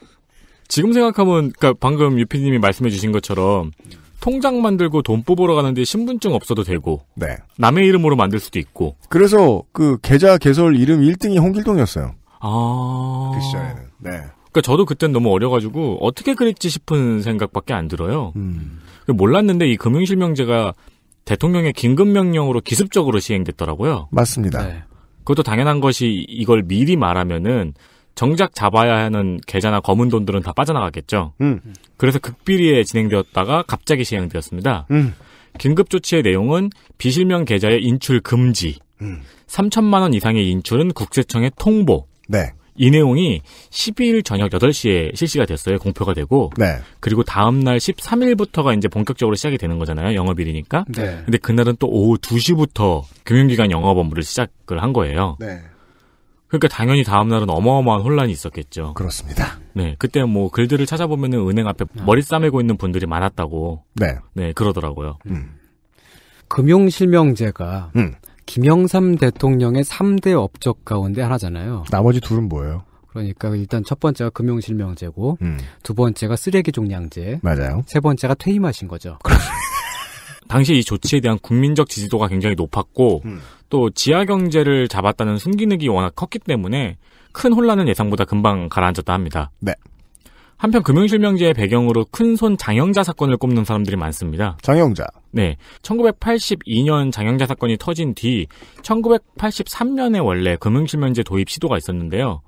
지금 생각하면 그러니까 방금 유피님이 말씀해 주신 것처럼 통장 만들고 돈 뽑으러 가는데 신분증 없어도 되고 네. 남의 이름으로 만들 수도 있고 그래서 그 계좌 개설 이름 1등이 홍길동이었어요. 아. 그 시절에는. 네. 그러니까 저도 그땐 너무 어려가지고 어떻게 그랬지 싶은 생각밖에 안 들어요. 음. 몰랐는데 이 금융실명제가 대통령의 긴급명령으로 기습적으로 시행됐더라고요. 맞습니다. 네. 그것도 당연한 것이 이걸 미리 말하면은 정작 잡아야 하는 계좌나 검은 돈들은 다 빠져나갔겠죠. 음. 그래서 극비리에 진행되었다가 갑자기 시행되었습니다. 음. 긴급조치의 내용은 비실명 계좌의 인출 금지, 음. 3천만 원 이상의 인출은 국세청에 통보, 네. 이 내용이 12일 저녁 8시에 실시가 됐어요. 공표가 되고. 네. 그리고 다음 날 13일부터가 이제 본격적으로 시작이 되는 거잖아요. 영업일이니까. 네. 근데 그날은 또 오후 2시부터 금융기관 영업 업무를 시작을 한 거예요. 네. 그러니까 당연히 다음 날은 어마어마한 혼란이 있었겠죠. 그렇습니다. 네, 그때 뭐 글들을 찾아보면은 은행 앞에 음. 머리 싸매고 있는 분들이 많았다고. 네, 네 그러더라고요. 음. 금융 실명제가 음. 김영삼 대통령의 3대 업적 가운데 하나잖아요. 나머지 둘은 뭐예요? 그러니까 일단 첫 번째가 금융실명제고, 음. 두 번째가 쓰레기 종량제, 맞아요. 세 번째가 퇴임하신 거죠. *laughs* 당시 이 조치에 대한 국민적 지지도가 굉장히 높았고, 음. 또 지하 경제를 잡았다는 순기능이 워낙 컸기 때문에 큰 혼란은 예상보다 금방 가라앉았다 합니다. 네. 한편 금융실명제의 배경으로 큰 손 장영자 사건을 꼽는 사람들이 많습니다. 장영자. 네. 1982년 장영자 사건이 터진 뒤 1983년에 원래 금융실명제 도입 시도가 있었는데요.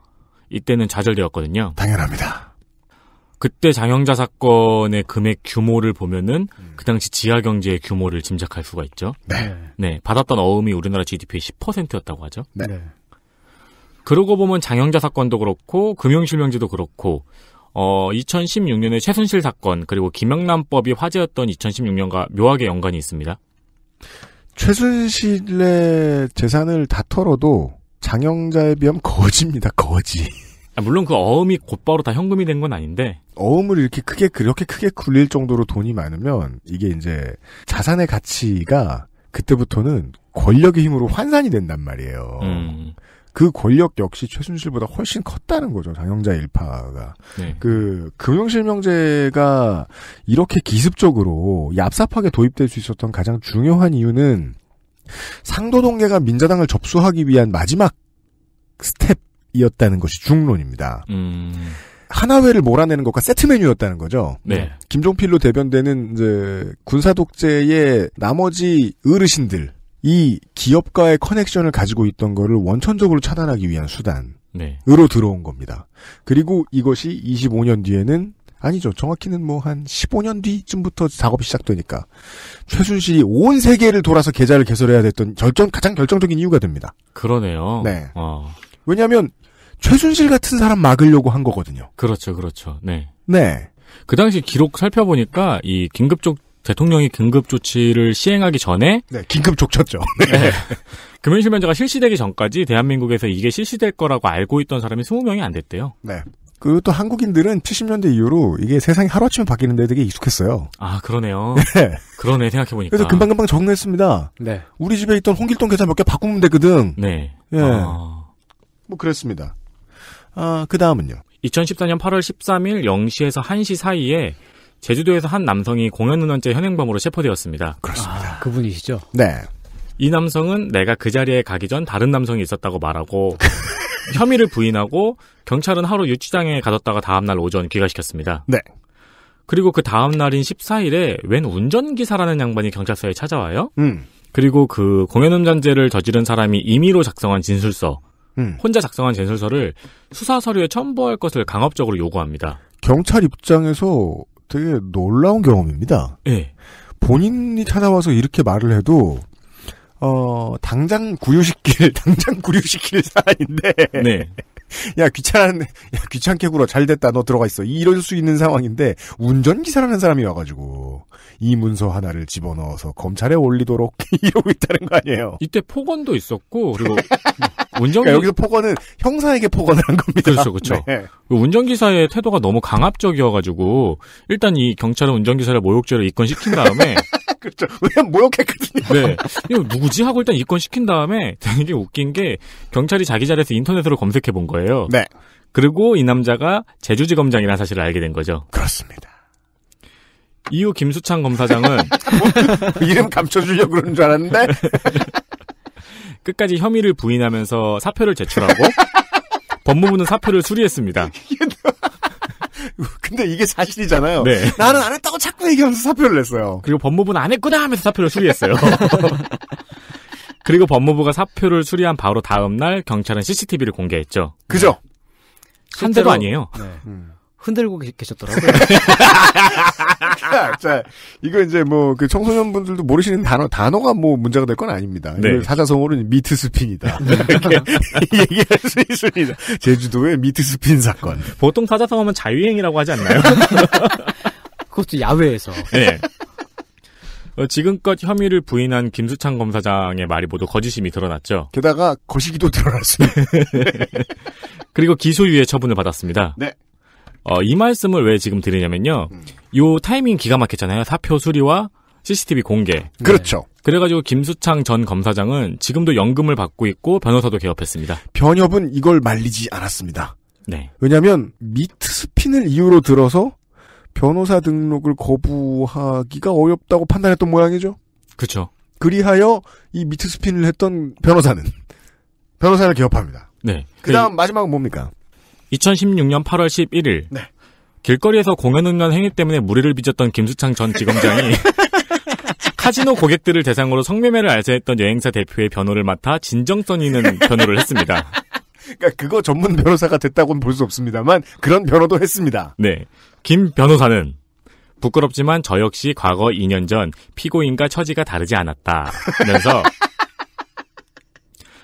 이때는 좌절되었거든요. 당연합니다. 그때 장영자 사건의 금액 규모를 보면은 음. 그 당시 지하 경제의 규모를 짐작할 수가 있죠. 네. 네. 받았던 어음이 우리나라 GDP의 10%였다고 하죠. 네. 네. 그러고 보면 장영자 사건도 그렇고 금융실명제도 그렇고 어, 2 0 1 6년에 최순실 사건 그리고 김영란법이 화제였던 2016년과 묘하게 연관이 있습니다. 최순실의 재산을 다 털어도 장영자에 비하면 거지입니다. 거지. 아, 물론 그 어음이 곧바로 다 현금이 된 건 아닌데 어음을 이렇게 크게 그렇게 크게 굴릴 정도로 돈이 많으면 이게 이제 자산의 가치가 그때부터는 권력의 힘으로 환산이 된단 말이에요. 음. 그 권력 역시 최순실보다 훨씬 컸다는 거죠. 장영자 일파가. 네. 그 금융실명제가 이렇게 기습적으로 얍삽하게 도입될 수 있었던 가장 중요한 이유는 상도동계가 민자당을 접수하기 위한 마지막 스텝이었다는 것이 중론입니다. 음... 하나회를 몰아내는 것과 세트 메뉴였다는 거죠. 네. 김종필로 대변되는 이제 군사 독재의 나머지 어르신들 이 기업과의 커넥션을 가지고 있던 거를 원천적으로 차단하기 위한 수단으로 네. 들어온 겁니다. 그리고 이것이 25년 뒤에는 아니죠. 정확히는 뭐 한 15년 뒤쯤부터 작업이 시작되니까 최순실이 온 세계를 돌아서 계좌를 개설해야 됐던 결정 가장 결정적인 이유가 됩니다. 그러네요. 네. 어. 왜냐하면 최순실 같은 사람 막으려고 한 거거든요. 그렇죠, 그렇죠. 네. 네. 그 당시 기록 살펴보니까 이 긴급적 대통령이 긴급 조치를 시행하기 전에 네, 긴급 족쳤죠. *laughs* 네. 네. 금연실 면제가 실시되기 전까지 대한민국에서 이게 실시될 거라고 알고 있던 사람이 20명이 안 됐대요. 네. 그리고 또 한국인들은 70년대 이후로 이게 세상이 하루아침에 바뀌는데 되게 익숙했어요. 아, 그러네요. *laughs* 네. 그러네, 생각해보니까. 그래서 금방금방 적응했습니다. 네. 우리 집에 있던 홍길동 계좌 몇 개 바꾸면 되거든. 네. 예. 아... 뭐 그랬습니다. 아, 그 다음은요. 2014년 8월 13일 0시에서 1시 사이에 제주도에서 한 남성이 공연운전죄 현행범으로 체포되었습니다. 그렇습니다. 아, 그분이시죠? 네. 이 남성은 내가 그 자리에 가기 전 다른 남성이 있었다고 말하고 *laughs* 혐의를 부인하고 경찰은 하루 유치장에 가뒀다가 다음날 오전 귀가시켰습니다. 네. 그리고 그 다음날인 14일에 웬 운전기사라는 양반이 경찰서에 찾아와요. 음. 그리고 그공연운전죄를 저지른 사람이 임의로 작성한 진술서, 음. 혼자 작성한 진술서를 수사 서류에 첨부할 것을 강압적으로 요구합니다. 경찰 입장에서 되게 놀라운 경험입니다. 네. 본인이 찾아와서 이렇게 말을 해도 어 당장 구유시킬 *laughs* 당장 구유시킬 사안인데 네. *laughs* 야 귀찮은 야 귀찮게 굴어 잘 됐다 너 들어가 있어 이럴 수 있는 상황인데 운전기사라는 사람이 와가지고 이 문서 하나를 집어넣어서 검찰에 올리도록 *laughs* 이러고 있다는 거 아니에요? 이때 폭언도 있었고 그리고 *laughs* 뭐 운전 그러 그러니까 여기서 폭언은 형사에게 폭언을 한 겁니다. 그렇죠, 그렇죠. 네. 그 운전기사의 태도가 너무 강압적이어가지고 일단 이 경찰은 운전기사를 모욕죄로 입건시킨 다음에 그렇죠. *laughs* 왜냐면 모욕했거든요. 네. 이거 누구지? 하고 일단 입건 시킨 다음에 되게 웃긴 게 경찰이 자기 자리에서 인터넷으로 검색해 본 거예요. 네. 그리고 이 남자가 제주지검장이라는 사실을 알게 된 거죠. 그렇습니다. 이후 김수창 검사장은 *laughs* 뭐, 이름 감춰주려고 그러는 줄 알았는데 *laughs* 끝까지 혐의를 부인하면서 사표를 제출하고 법무부는 사표를 수리했습니다. 이게 근데 이게 사실이잖아요. 네. 나는 안 했다고 자꾸 얘기하면서 사표를 냈어요. 그리고 법무부는 안 했구나 하면서 사표를 수리했어요. *laughs* 그리고 법무부가 사표를 수리한 바로 다음 날 경찰은 CCTV를 공개했죠. 그죠? 실한 네. 대도 아니에요. 네. 음. 흔들고 계셨더라고요. *laughs* 자, 이거 이제 뭐 그 청소년분들도 모르시는 단어 단어가 뭐 문제가 될 건 아닙니다. 네. 사자성어로는 미트 스핀이다. *laughs* 네, *laughs* 얘기할 수 있습니다. 제주도의 미트 스핀 사건. 보통 사자성어면 자유행이라고 하지 않나요? 그것도 야외에서. 네. 어, 지금껏 혐의를 부인한 김수창 검사장의 말이 모두 거짓임이 드러났죠. 게다가 거시기도 드러났습니다. 그리고 기소유예 처분을 받았습니다. 네. 어, 이 말씀을 왜 지금 드리냐면요. 음. 요 타이밍 기가 막혔잖아요. 사표 수리와 CCTV 공개. 네. 그렇죠. 그래가지고 김수창 전 검사장은 지금도 연금을 받고 있고 변호사도 개업했습니다. 변협은 이걸 말리지 않았습니다. 네. 왜냐하면 미트 스핀을 이유로 들어서 변호사 등록을 거부하기가 어렵다고 판단했던 모양이죠. 그렇죠. 그리하여 이 미트 스핀을 했던 변호사는 변호사를 개업합니다. 네. 그다음 마지막은 뭡니까? 2016년 8월 11일 네. 길거리에서 공연 음란 행위 때문에 무리를 빚었던 김수창 전 지검장이 *laughs* 카지노 고객들을 대상으로 성매매를 알선했던 여행사 대표의 변호를 맡아 진정성 있는 변호를 했습니다. 그러니까 그거 전문 변호사가 됐다고는 볼 수 없습니다만 그런 변호도 했습니다. 네. 김 변호사는 부끄럽지만 저 역시 과거 2년 전 피고인과 처지가 다르지 않았다면서 *laughs*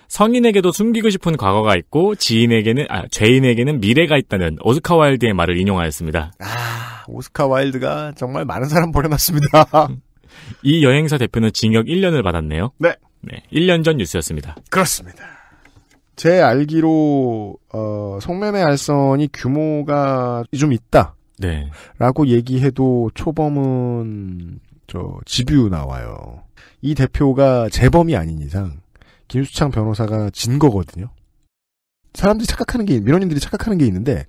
성인에게도 숨기고 싶은 과거가 있고 지인에게는 아 죄인에게는 미래가 있다는 오스카 와일드의 말을 인용하였습니다. 아 오스카 와일드가 정말 많은 사람 버려놨습니다. *laughs* 이 여행사 대표는 징역 1년을 받았네요. 네. 네. 1년 전 뉴스였습니다. 그렇습니다. 제 알기로 어, 성매매 알선이 규모가 좀 있다. 네. 라고 얘기해도 초범은 저 집유 나와요. 이 대표가 재범이 아닌 이상 김수창 변호사가 진 거거든요. 사람들이 착각하는 게 민원인들이 착각하는 게 있는데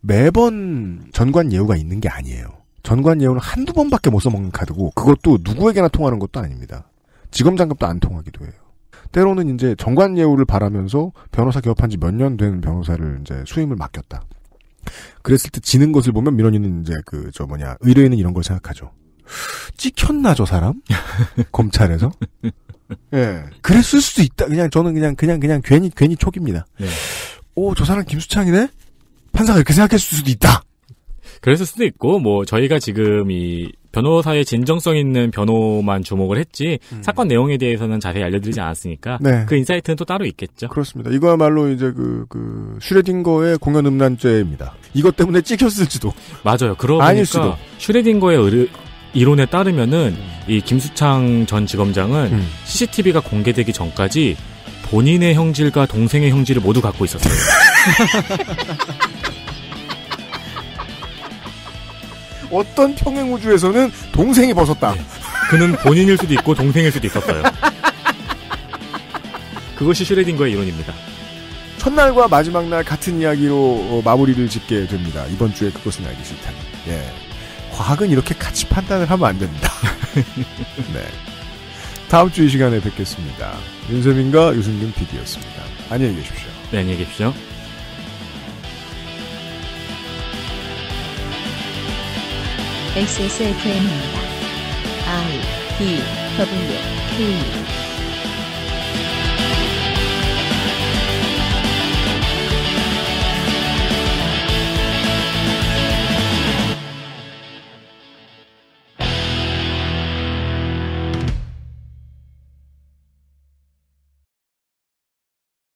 매번 전관 예우가 있는 게 아니에요. 전관 예우는 한두 번밖에 못 써먹는 카드고 그것도 누구에게나 통하는 것도 아닙니다. 직업 장갑도 안 통하기도 해요. 때로는 이제 전관 예우를 바라면서 변호사 개업한 지 몇 년 된 변호사를 이제 수임을 맡겼다. 그랬을 때 지는 것을 보면 민원인은 이제 그 저 뭐냐 의뢰인은 이런 걸 생각하죠. 찍혔나 저 사람 *laughs* 검찰에서 예. 랬을 수도 있다. 그냥 저는 그냥 그냥 그냥 괜히 괜히 촉입니다. 예. 오, 저 사람 김수창이네. 판사가 이렇게 생각했을 수도 있다. 그랬을 수도 있고 뭐 저희가 지금 이 변호사의 진정성 있는 변호만 주목을 했지 음. 사건 내용에 대해서는 자세히 알려드리지 않았으니까 네. 그 인사이트는 또 따로 있겠죠. 그렇습니다. 이거야말로 이제 그, 그 슈레딩거의 공연 음란죄입니다. 이것 때문에 찍혔을지도 맞아요. 그러고 보 수도. 슈레딩거의 의뢰, 이론에 따르면은 음. 이 김수창 전 지검장은 음. CCTV가 공개되기 전까지 본인의 형질과 동생의 형질을 모두 갖고 있었어요. *laughs* 어떤 평행 우주에서는 동생이 벗었다. 네. 그는 본인일 수도 있고 동생일 수도 있었어요. 그것이 슈레딩거의 이론입니다. 첫날과 마지막 날 같은 이야기로 어, 마무리를 짓게 됩니다. 이번 주에 그것은 알기 싫다. 예. 과학은 이렇게 같이 판단을 하면 안 됩니다. *laughs* 네. 다음 주 이 시간에 뵙겠습니다. 윤세민과 유승균 PD였습니다. 안녕히 계십시오. 네, 안녕히 계십시오. XSFM입니다. I D W K